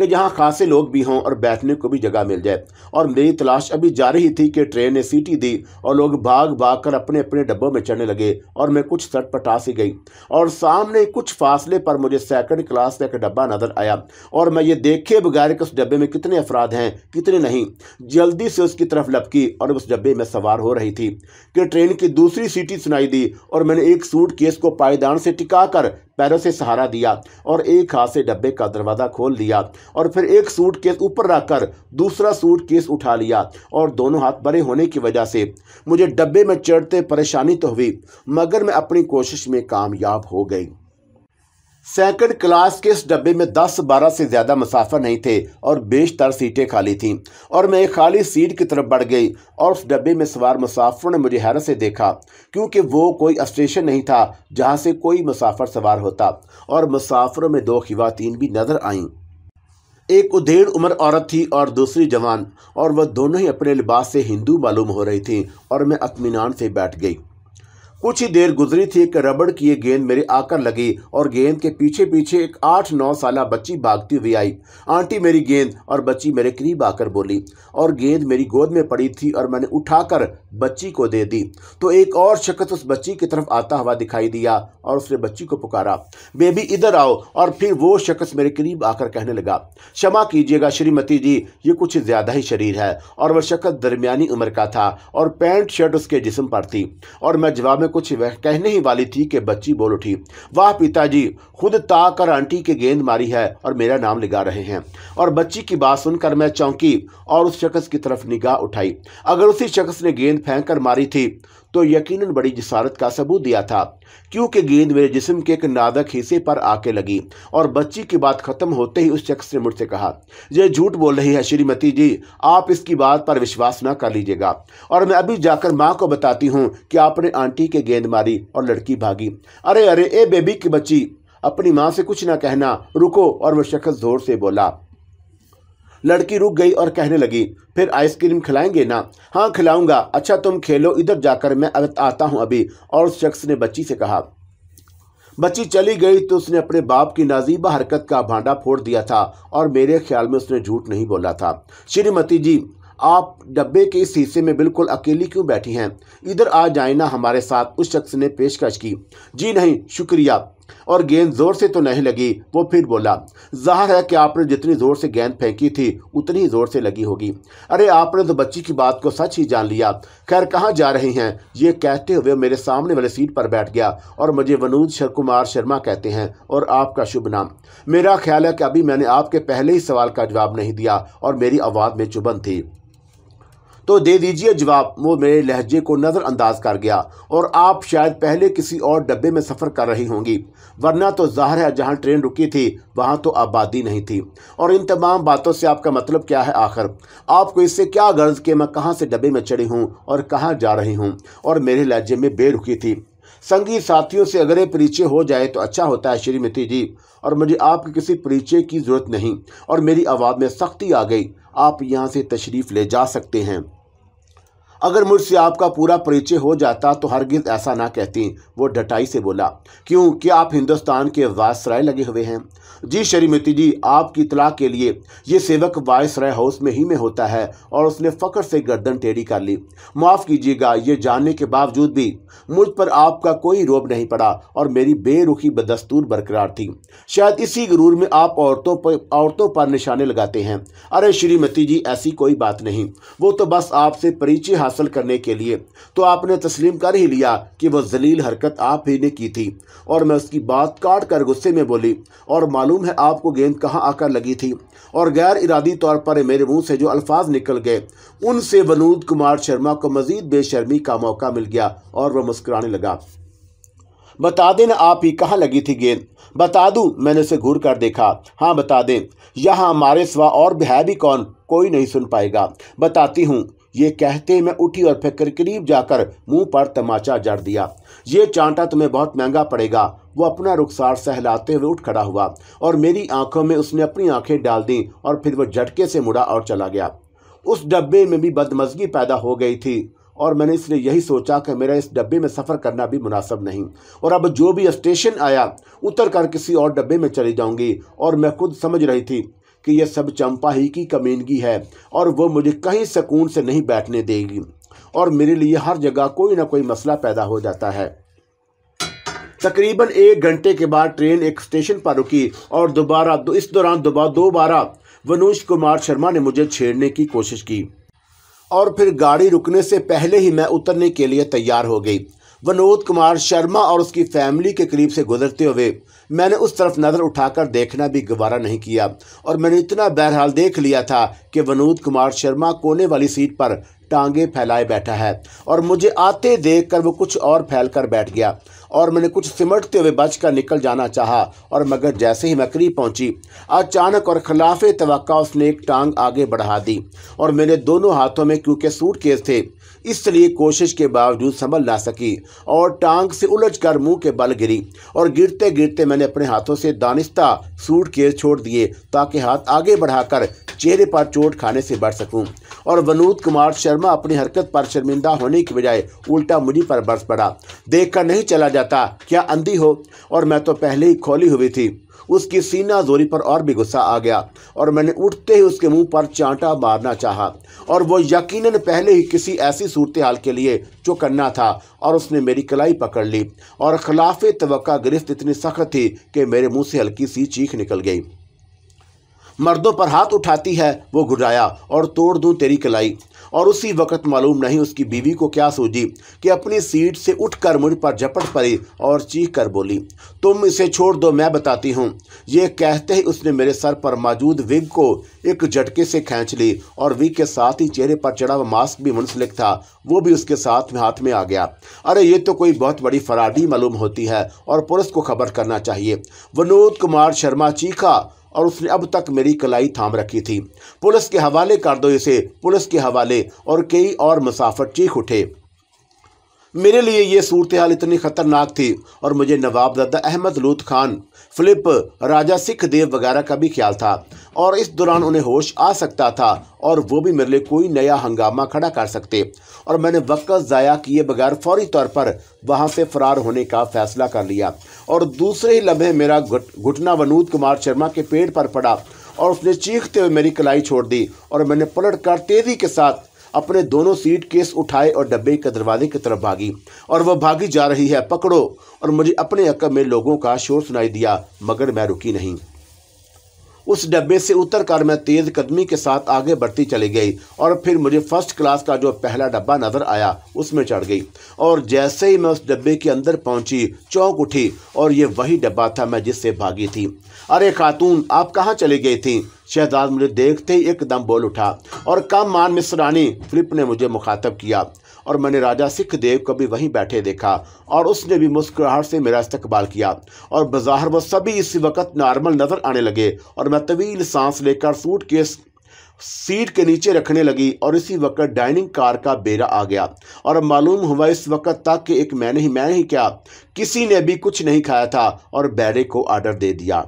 कि जहाँ खासे लोग भी हों और बैठने को भी जगह मिल जाए और मेरी तलाश अभी जा रही थी कि ट्रेन ने सीटी दी और लोग भाग भाग कर अपने अपने डब्बों में चढ़ने लगे और मैं कुछ पटा सी गई और सामने कुछ फासले पर मुझे सेकंड क्लास का एक डब्बा नजर आया और मैं ये देखे बगैर कि उस डब्बे में कितने अफराद हैं कितने नहीं जल्दी से उसकी तरफ लपकी और उस डब्बे में सवार हो रही थी कि ट्रेन की दूसरी सीटी सुनाई दी और मैंने एक सूट केस को पायदान से टिका कर पैरों से सहारा दिया और एक हाथ से डब्बे का दरवाज़ा खोल दिया और फिर एक सूट केस ऊपर रखकर दूसरा सूट केस उठा लिया और दोनों हाथ बड़े होने की वजह से मुझे डब्बे में चढ़ते परेशानी तो हुई मगर मैं अपनी कोशिश में कामयाब हो गई सेकंड क्लास के इस डब्बे में 10-12 से ज़्यादा मुसाफर नहीं थे और बेशतर सीटें खाली थीं और मैं एक खाली सीट की तरफ बढ़ गई और उस डब्बे में सवार मुसाफरों ने मुझे हैरत से देखा क्योंकि वो कोई स्टेशन नहीं था जहाँ से कोई मुसाफर सवार होता और मुसाफरों में दो खवातीन भी नज़र आईं एक उधेड़ उम्र औरत थी और दूसरी जवान और वह दोनों ही अपने लिबास से हिंदू मालूम हो रही थी और मैं अतमीनान से बैठ गई कुछ ही देर गुजरी थी कि रबड़ की गेंद मेरे आकर लगी और गेंद के पीछे पीछे एक आठ नौ साल बच्ची भागती हुई आई आंटी मेरी गेंद और बच्ची मेरे करीब आकर बोली और गेंद मेरी गोद में पड़ी थी और मैंने उठाकर बच्ची को दे दी तो एक और शख्स उस बच्ची की तरफ आता हुआ दिखाई दिया और उसने बच्ची को पुकारा बेबी इधर आओ और फिर वो शख्स मेरे करीब आकर कहने लगा क्षमा कीजिएगा श्रीमती जी ये कुछ ज़्यादा ही शरीर है और वह शख्स दरमियानी उम्र का था और पैंट शर्ट उसके जिसम पर थी और मैं जवाब में कुछ वह कहने ही वाली थी कि बच्ची बोल उठी वाह पिताजी खुद ताकर आंटी के गेंद मारी है और मेरा नाम लिगा रहे हैं और बच्ची की बात सुनकर मैं चौंकी और उस शख्स की तरफ निगाह उठाई अगर उसी शख्स ने गेंद फेंक कर मारी थी तो यकीनन बड़ी जसारत का सबूत दिया था क्योंकि गेंद मेरे जिस्म के एक नादक हिस्से पर आके लगी और बच्ची की बात खत्म होते ही उस शख्स ने मुझसे कहा यह झूठ बोल रही है श्रीमती जी आप इसकी बात पर विश्वास न कर लीजिएगा और मैं अभी जाकर माँ को बताती हूँ कि आपने आंटी के गेंद मारी और लड़की भागी अरे अरे ए बेबी की बच्ची अपनी माँ से कुछ ना कहना रुको और वह शख्स जोर से बोला लड़की रुक गई और कहने लगी फिर आइसक्रीम खिलाएंगे ना हाँ खिलाऊंगा अच्छा तुम खेलो इधर जाकर मैं आता हूँ अभी और उस शख्स ने बच्ची से कहा बच्ची चली गई तो उसने अपने बाप की नाजीबा हरकत का भांडा फोड़ दिया था और मेरे ख्याल में उसने झूठ नहीं बोला था श्रीमती जी आप डब्बे के इस हिस्से में बिल्कुल अकेली क्यों बैठी हैं इधर आ जाए ना हमारे साथ उस शख्स ने पेशकश की जी नहीं शुक्रिया और गेंद जोर से तो नहीं लगी वो फिर बोला जाहिर है कि आपने जितनी जोर से गेंद फेंकी थी उतनी जोर से लगी होगी अरे आपने तो बच्ची की बात को सच ही जान लिया खैर कहाँ जा रही हैं ये कहते हुए मेरे सामने वाले सीट पर बैठ गया और मुझे वनूज शर कुमार शर्मा कहते हैं और आपका शुभ नाम मेरा ख्याल है कि अभी मैंने आपके पहले ही सवाल का जवाब नहीं दिया और मेरी आवाज़ में चुबन थी तो दे दीजिए जवाब वो मेरे लहजे को नज़रअंदाज कर गया और आप शायद पहले किसी और डब्बे में सफ़र कर रही होंगी वरना तो ज़ाहिर है जहाँ ट्रेन रुकी थी वहाँ तो आबादी नहीं थी और इन तमाम बातों से आपका मतलब क्या है आखिर आपको इससे क्या गर्ज कि मैं कहाँ से डब्बे में चढ़ी हूँ और कहाँ जा रही हूँ और मेरे लहजे में बे रुकी थी संगी साथियों से अगर ये परिचय हो जाए तो अच्छा होता है श्रीमती जी और मुझे आपके किसी परिचय की ज़रूरत नहीं और मेरी आवाज़ में सख्ती आ गई आप यहाँ से तशरीफ़ ले जा सकते हैं अगर मुझसे आपका पूरा परिचय हो जाता तो हरगिज ऐसा ना कहती वो डटाई से बोला क्यों क्या आप हिंदुस्तान के वायसराय लगे हुए हैं जी श्रीमती जी आपकी इतला के लिए ये सेवक वायसराय हाउस में ही में होता है और उसने फ़ख्र से गर्दन टेढ़ी कर ली माफ़ कीजिएगा ये जानने के बावजूद भी मुझ पर आपका कोई रोब नहीं पड़ा और मेरी बेरुखी बदस्तूर बरकरार थी शायद इसी गुरूर में आप औरतों पर औरतों पर निशाने लगाते हैं अरे श्रीमती जी ऐसी कोई बात नहीं वो तो बस आपसे परिचय हासिल करने के लिए तो आपने तस्लीम कर ही लिया कि वह जलील हरकत आप ही ने की थी और मैं उसकी बात काट कर गुस्से में बोली और मालूम है आपको गेंद कहाँ आकर लगी थी और गैर इरादी तौर पर मेरे मुँह से जो अल्फाज निकल गए उनसे वनूद कुमार शर्मा को मज़ीद बेशर्मी का मौका मिल गया और वह मुस्कुराने लगा बता दें आप ही कहाँ लगी थी गेंद बता दूँ मैंने उसे घूर कर देखा हाँ बता दें यहाँ हमारे सिवा और है भी कौन कोई नहीं सुन पाएगा बताती हूँ ये कहते मैं उठी और फिर करीब जाकर मुंह पर तमाचा जड़ दिया ये चांटा तुम्हें बहुत महंगा पड़ेगा वो अपना रुखसार सहलाते हुए उठ खड़ा हुआ और मेरी आंखों में उसने अपनी आंखें डाल दी और फिर वो झटके से मुड़ा और चला गया उस डब्बे में भी बदमजगी पैदा हो गई थी और मैंने इसलिए यही सोचा कि मेरा इस डब्बे में सफ़र करना भी मुनासब नहीं और अब जो भी स्टेशन आया उतर कर किसी और डब्बे में चली जाऊंगी और मैं खुद समझ रही थी कि यह सब चंपा ही की कमीनगी है और वो मुझे कहीं सुकून से नहीं बैठने देगी और मेरे लिए हर जगह कोई ना कोई मसला पैदा हो जाता है तकरीबन एक घंटे के बाद ट्रेन एक स्टेशन पर रुकी और दोबारा दो, इस दौरान दोबारा दोबारा वनुज कुमार शर्मा ने मुझे छेड़ने की कोशिश की और फिर गाड़ी रुकने से पहले ही मैं उतरने के लिए तैयार हो गई विनोद कुमार शर्मा और उसकी फैमिली के करीब से गुजरते हुए मैंने उस तरफ नज़र उठाकर देखना भी गवारा नहीं किया और मैंने इतना बहरहाल देख लिया था कि विनोद कुमार शर्मा कोने वाली सीट पर टांगे फैलाए बैठा है और मुझे आते देख कर वो कुछ और फैल कर बैठ गया और मैंने कुछ सिमटते हुए बच कर निकल जाना चाहा और मगर जैसे ही मैं करीब पहुंची अचानक और खिलाफ तो उसने एक टांग आगे बढ़ा दी और मेरे दोनों हाथों में क्योंकि केस थे इसलिए कोशिश के बावजूद संभल ना सकी और टांग से उलझ कर मुँह के बल गिरी और गिरते गिरते मैंने अपने हाथों से दानिश्ता सूट केस छोड़ दिए ताकि हाथ आगे बढ़ाकर चेहरे पर चोट खाने से बढ़ सकूं और वनूद कुमार शर्मा अपनी हरकत पर शर्मिंदा होने की बजाय उल्टा मुझी पर बरस पड़ा देखकर नहीं चला जाता क्या अंधी हो और मैं तो पहले ही खोली हुई थी उसकी सीना जोरी पर और भी गुस्सा आ गया और मैंने उठते ही उसके मुंह पर चांटा मारना चाहा और वो यकीनन पहले ही किसी ऐसी सूरत हाल के लिए चौकन्ना था और उसने मेरी कलाई पकड़ ली और खिलाफ तो गिरफ्त इतनी सख्त थी कि मेरे मुँह से हल्की सी चीख निकल गई मर्दों पर हाथ उठाती है वो घुराया और तोड़ दूँ तेरी कलाई और उसी वक़्त मालूम नहीं उसकी बीवी को क्या सूझी कि अपनी सीट से उठकर मुझ पर झपट पड़ी और चीख कर बोली तुम इसे छोड़ दो मैं बताती हूँ ये कहते ही उसने मेरे सर पर मौजूद विग को एक झटके से खींच ली और विग के साथ ही चेहरे पर चढ़ा हुआ मास्क भी मुंसलिक था वो भी उसके साथ में हाथ में आ गया अरे ये तो कोई बहुत बड़ी फराडी मालूम होती है और पुलिस को खबर करना चाहिए विनोद कुमार शर्मा चीखा और उसने अब तक मेरी कलाई थाम रखी थी पुलिस के हवाले कर दो इसे पुलिस के हवाले और कई और मुसाफर चीख उठे मेरे लिए ये सूरत हाल इतनी ख़तरनाक थी और मुझे दादा अहमद लूत खान फिलिप राजा सिख देव वगैरह का भी ख्याल था और इस दौरान उन्हें होश आ सकता था और वो भी मेरे लिए कोई नया हंगामा खड़ा कर सकते और मैंने वक्त ज़ाया किए बगैर फौरी तौर पर वहाँ से फरार होने का फैसला कर लिया और दूसरे ही लम्हे मेरा घुटना वनूद कुमार शर्मा के पेट पर पड़ा और उसने चीखते हुए मेरी कलाई छोड़ दी और मैंने पलट कर तेज़ी के साथ अपने दोनों सीट केस उठाए और डब्बे के दरवाजे की तरफ भागी और वह भागी जा रही है पकड़ो और मुझे अपने अक्म में लोगों का शोर सुनाई दिया मगर मैं रुकी नहीं उस डब्बे से उतर कर मैं तेज कदमी के साथ आगे बढ़ती चली गई और फिर मुझे फर्स्ट क्लास का जो पहला डब्बा नजर आया उसमें चढ़ गई और जैसे ही मैं उस डब्बे के अंदर पहुंची चौंक उठी और ये वही डब्बा था मैं जिससे भागी थी अरे खातून आप कहाँ चली गई थी शहजाद मुझे देखते ही एकदम बोल उठा और कम मान मिसरानी फ्लिप ने मुझे मुखातब किया और मैंने राजा सिख देव को भी वहीं बैठे देखा और उसने भी मुस्कुराहट से मेरा इस्तकबाल किया और बाजार वो सभी इसी वक्त नॉर्मल नज़र आने लगे और मैं तवील सांस लेकर सूट के सीट के नीचे रखने लगी और इसी वक्त डाइनिंग कार का बेरा आ गया और अब मालूम हुआ इस वक्त तक कि एक मैंने ही मैं ही क्या किसी ने भी कुछ नहीं खाया था और बैरे को आर्डर दे दिया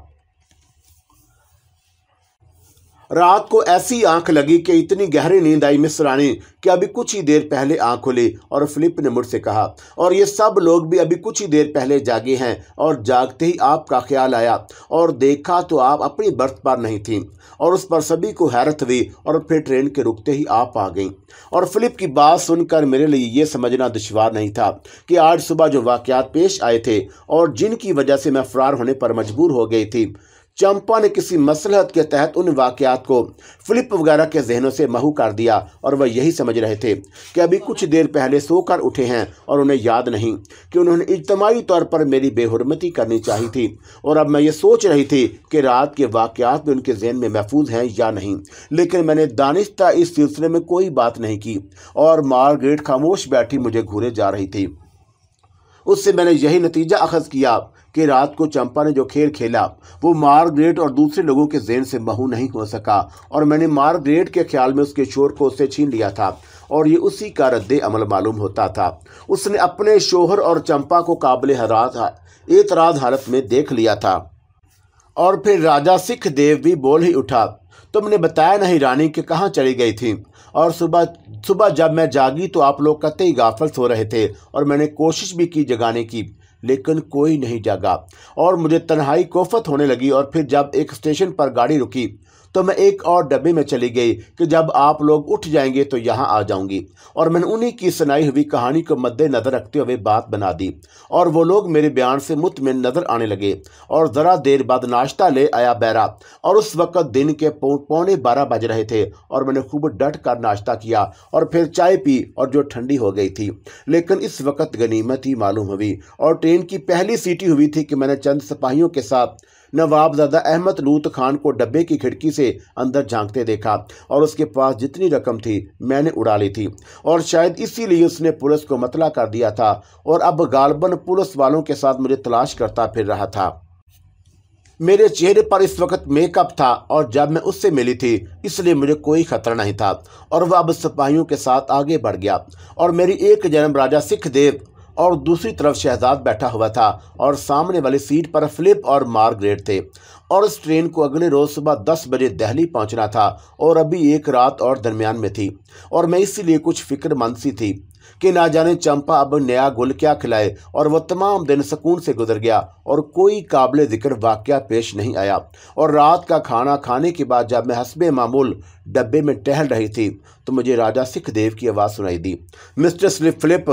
रात को ऐसी आंख लगी कि इतनी गहरी नींद आई मिस रानी कि अभी कुछ ही देर पहले आंख खुली और फिलिप ने मुझसे कहा और ये सब लोग भी अभी कुछ ही देर पहले जागे हैं और जागते ही आपका ख्याल आया और देखा तो आप अपनी बर्थ पर नहीं थी और उस पर सभी को हैरत हुई और फिर ट्रेन के रुकते ही आप आ गई और फिलिप की बात सुनकर मेरे लिए ये समझना दुशवार नहीं था कि आज सुबह जो वाक़ पेश आए थे और जिनकी वजह से मैं फरार होने पर मजबूर हो गई थी चंपा ने किसी मसलहत के तहत उन वाक़ात को फ्लिप वगैरह के जहनों से महू कर दिया और वह यही समझ रहे थे कि अभी कुछ देर पहले सोकर उठे हैं और उन्हें याद नहीं कि उन्होंने इज्तमाही तौर पर मेरी बेहरमती करनी चाहिए थी और अब मैं ये सोच रही थी कि रात के वाकयात भी उनके जहन में महफूज हैं या नहीं लेकिन मैंने दानिश्ता इस सिलसिले में कोई बात नहीं की और मारगेट खामोश बैठी मुझे घूरे जा रही थी उससे मैंने यही नतीजा अखज़ किया कि रात को चंपा ने जो खेल खेला वो मार्गरेट और दूसरे लोगों के जेन से महू नहीं हो सका और मैंने मार्गरेट के ख्याल में उसके शोर को उससे छीन लिया था और ये उसी का रद्द अमल मालूम होता था उसने अपने शोहर और चंपा को काबिल एतराज़ हालत में देख लिया था और फिर राजा सिख देव भी बोल ही उठा तुमने बताया नहीं रानी कि कहाँ चली गई थी और सुबह सुबह जब मैं जागी तो आप लोग कतई गाफल सो रहे थे और मैंने कोशिश भी की जगाने की लेकिन कोई नहीं जागा और मुझे तन्हाई कोफत होने लगी और फिर जब एक स्टेशन पर गाड़ी रुकी तो मैं एक और डब्बे में चली गई कि जब आप लोग उठ जाएंगे तो यहाँ आ जाऊंगी और मैंने उन्हीं की सुनाई हुई कहानी को मद्देनज़र रखते हुए बात बना दी और वो लोग मेरे बयान से मुतमिन नज़र आने लगे और ज़रा देर बाद नाश्ता ले आया बैरा और उस वक्त दिन के पौने बारह बज रहे थे और मैंने खूब डट कर नाश्ता किया और फिर चाय पी और जो ठंडी हो गई थी लेकिन इस वक्त गनीमत ही मालूम हुई और ट्रेन की पहली सीटी हुई थी कि मैंने चंद सिपाहियों के साथ नवाबजादा अहमद लूत खान को डब्बे की खिड़की से अंदर झांकते देखा और उसके पास जितनी रकम थी मैंने उड़ा ली थी और शायद इसीलिए उसने पुलिस को मतला कर दिया था और अब गालबन पुलिस वालों के साथ मुझे तलाश करता फिर रहा था मेरे चेहरे पर इस वक्त मेकअप था और जब मैं उससे मिली थी इसलिए मुझे कोई खतरा नहीं था और वह अब सिपाहियों के साथ आगे बढ़ गया और मेरी एक जन्म राजा सिख देव और दूसरी तरफ शहजाद बैठा हुआ था और सामने वाली सीट पर फ्लिप और मार्गरेट थे और इस ट्रेन को अगले रोज़ सुबह दस बजे दहली पहुंचना था और अभी एक रात और दरमियान में थी और मैं इसीलिए कुछ फिक्रमंद सी थी कि ना जाने चंपा अब नया गुल क्या खिलाए और वह तमाम दिन सुकून से गुजर गया और कोई काबिल जिक्र वाक्य पेश नहीं आया और रात का खाना खाने के बाद जब मैं हसबे मामूल डब्बे में टहल रही थी तो मुझे राजा सिखदेव की आवाज़ सुनाई दी मिस्टर स्लिप फ्लिप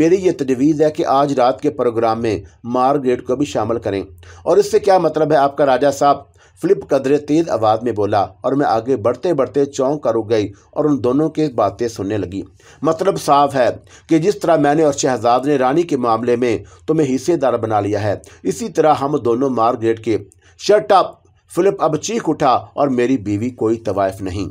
मेरी ये तजवीज़ है कि आज रात के प्रोग्राम में मार्गरेट को भी शामिल करें और इससे क्या मतलब है आपका राजा साहब फिलिप कदरे तेज आवाज़ में बोला और मैं आगे बढ़ते बढ़ते चौंक कर रुक गई और उन दोनों की बातें सुनने लगी मतलब साफ है कि जिस तरह मैंने और शहजाद ने रानी के मामले में तुम्हें हिस्सेदार बना लिया है इसी तरह हम दोनों मार्गरेट के शर्ट अप फिलिप अब चीख उठा और मेरी बीवी कोई तवायफ नहीं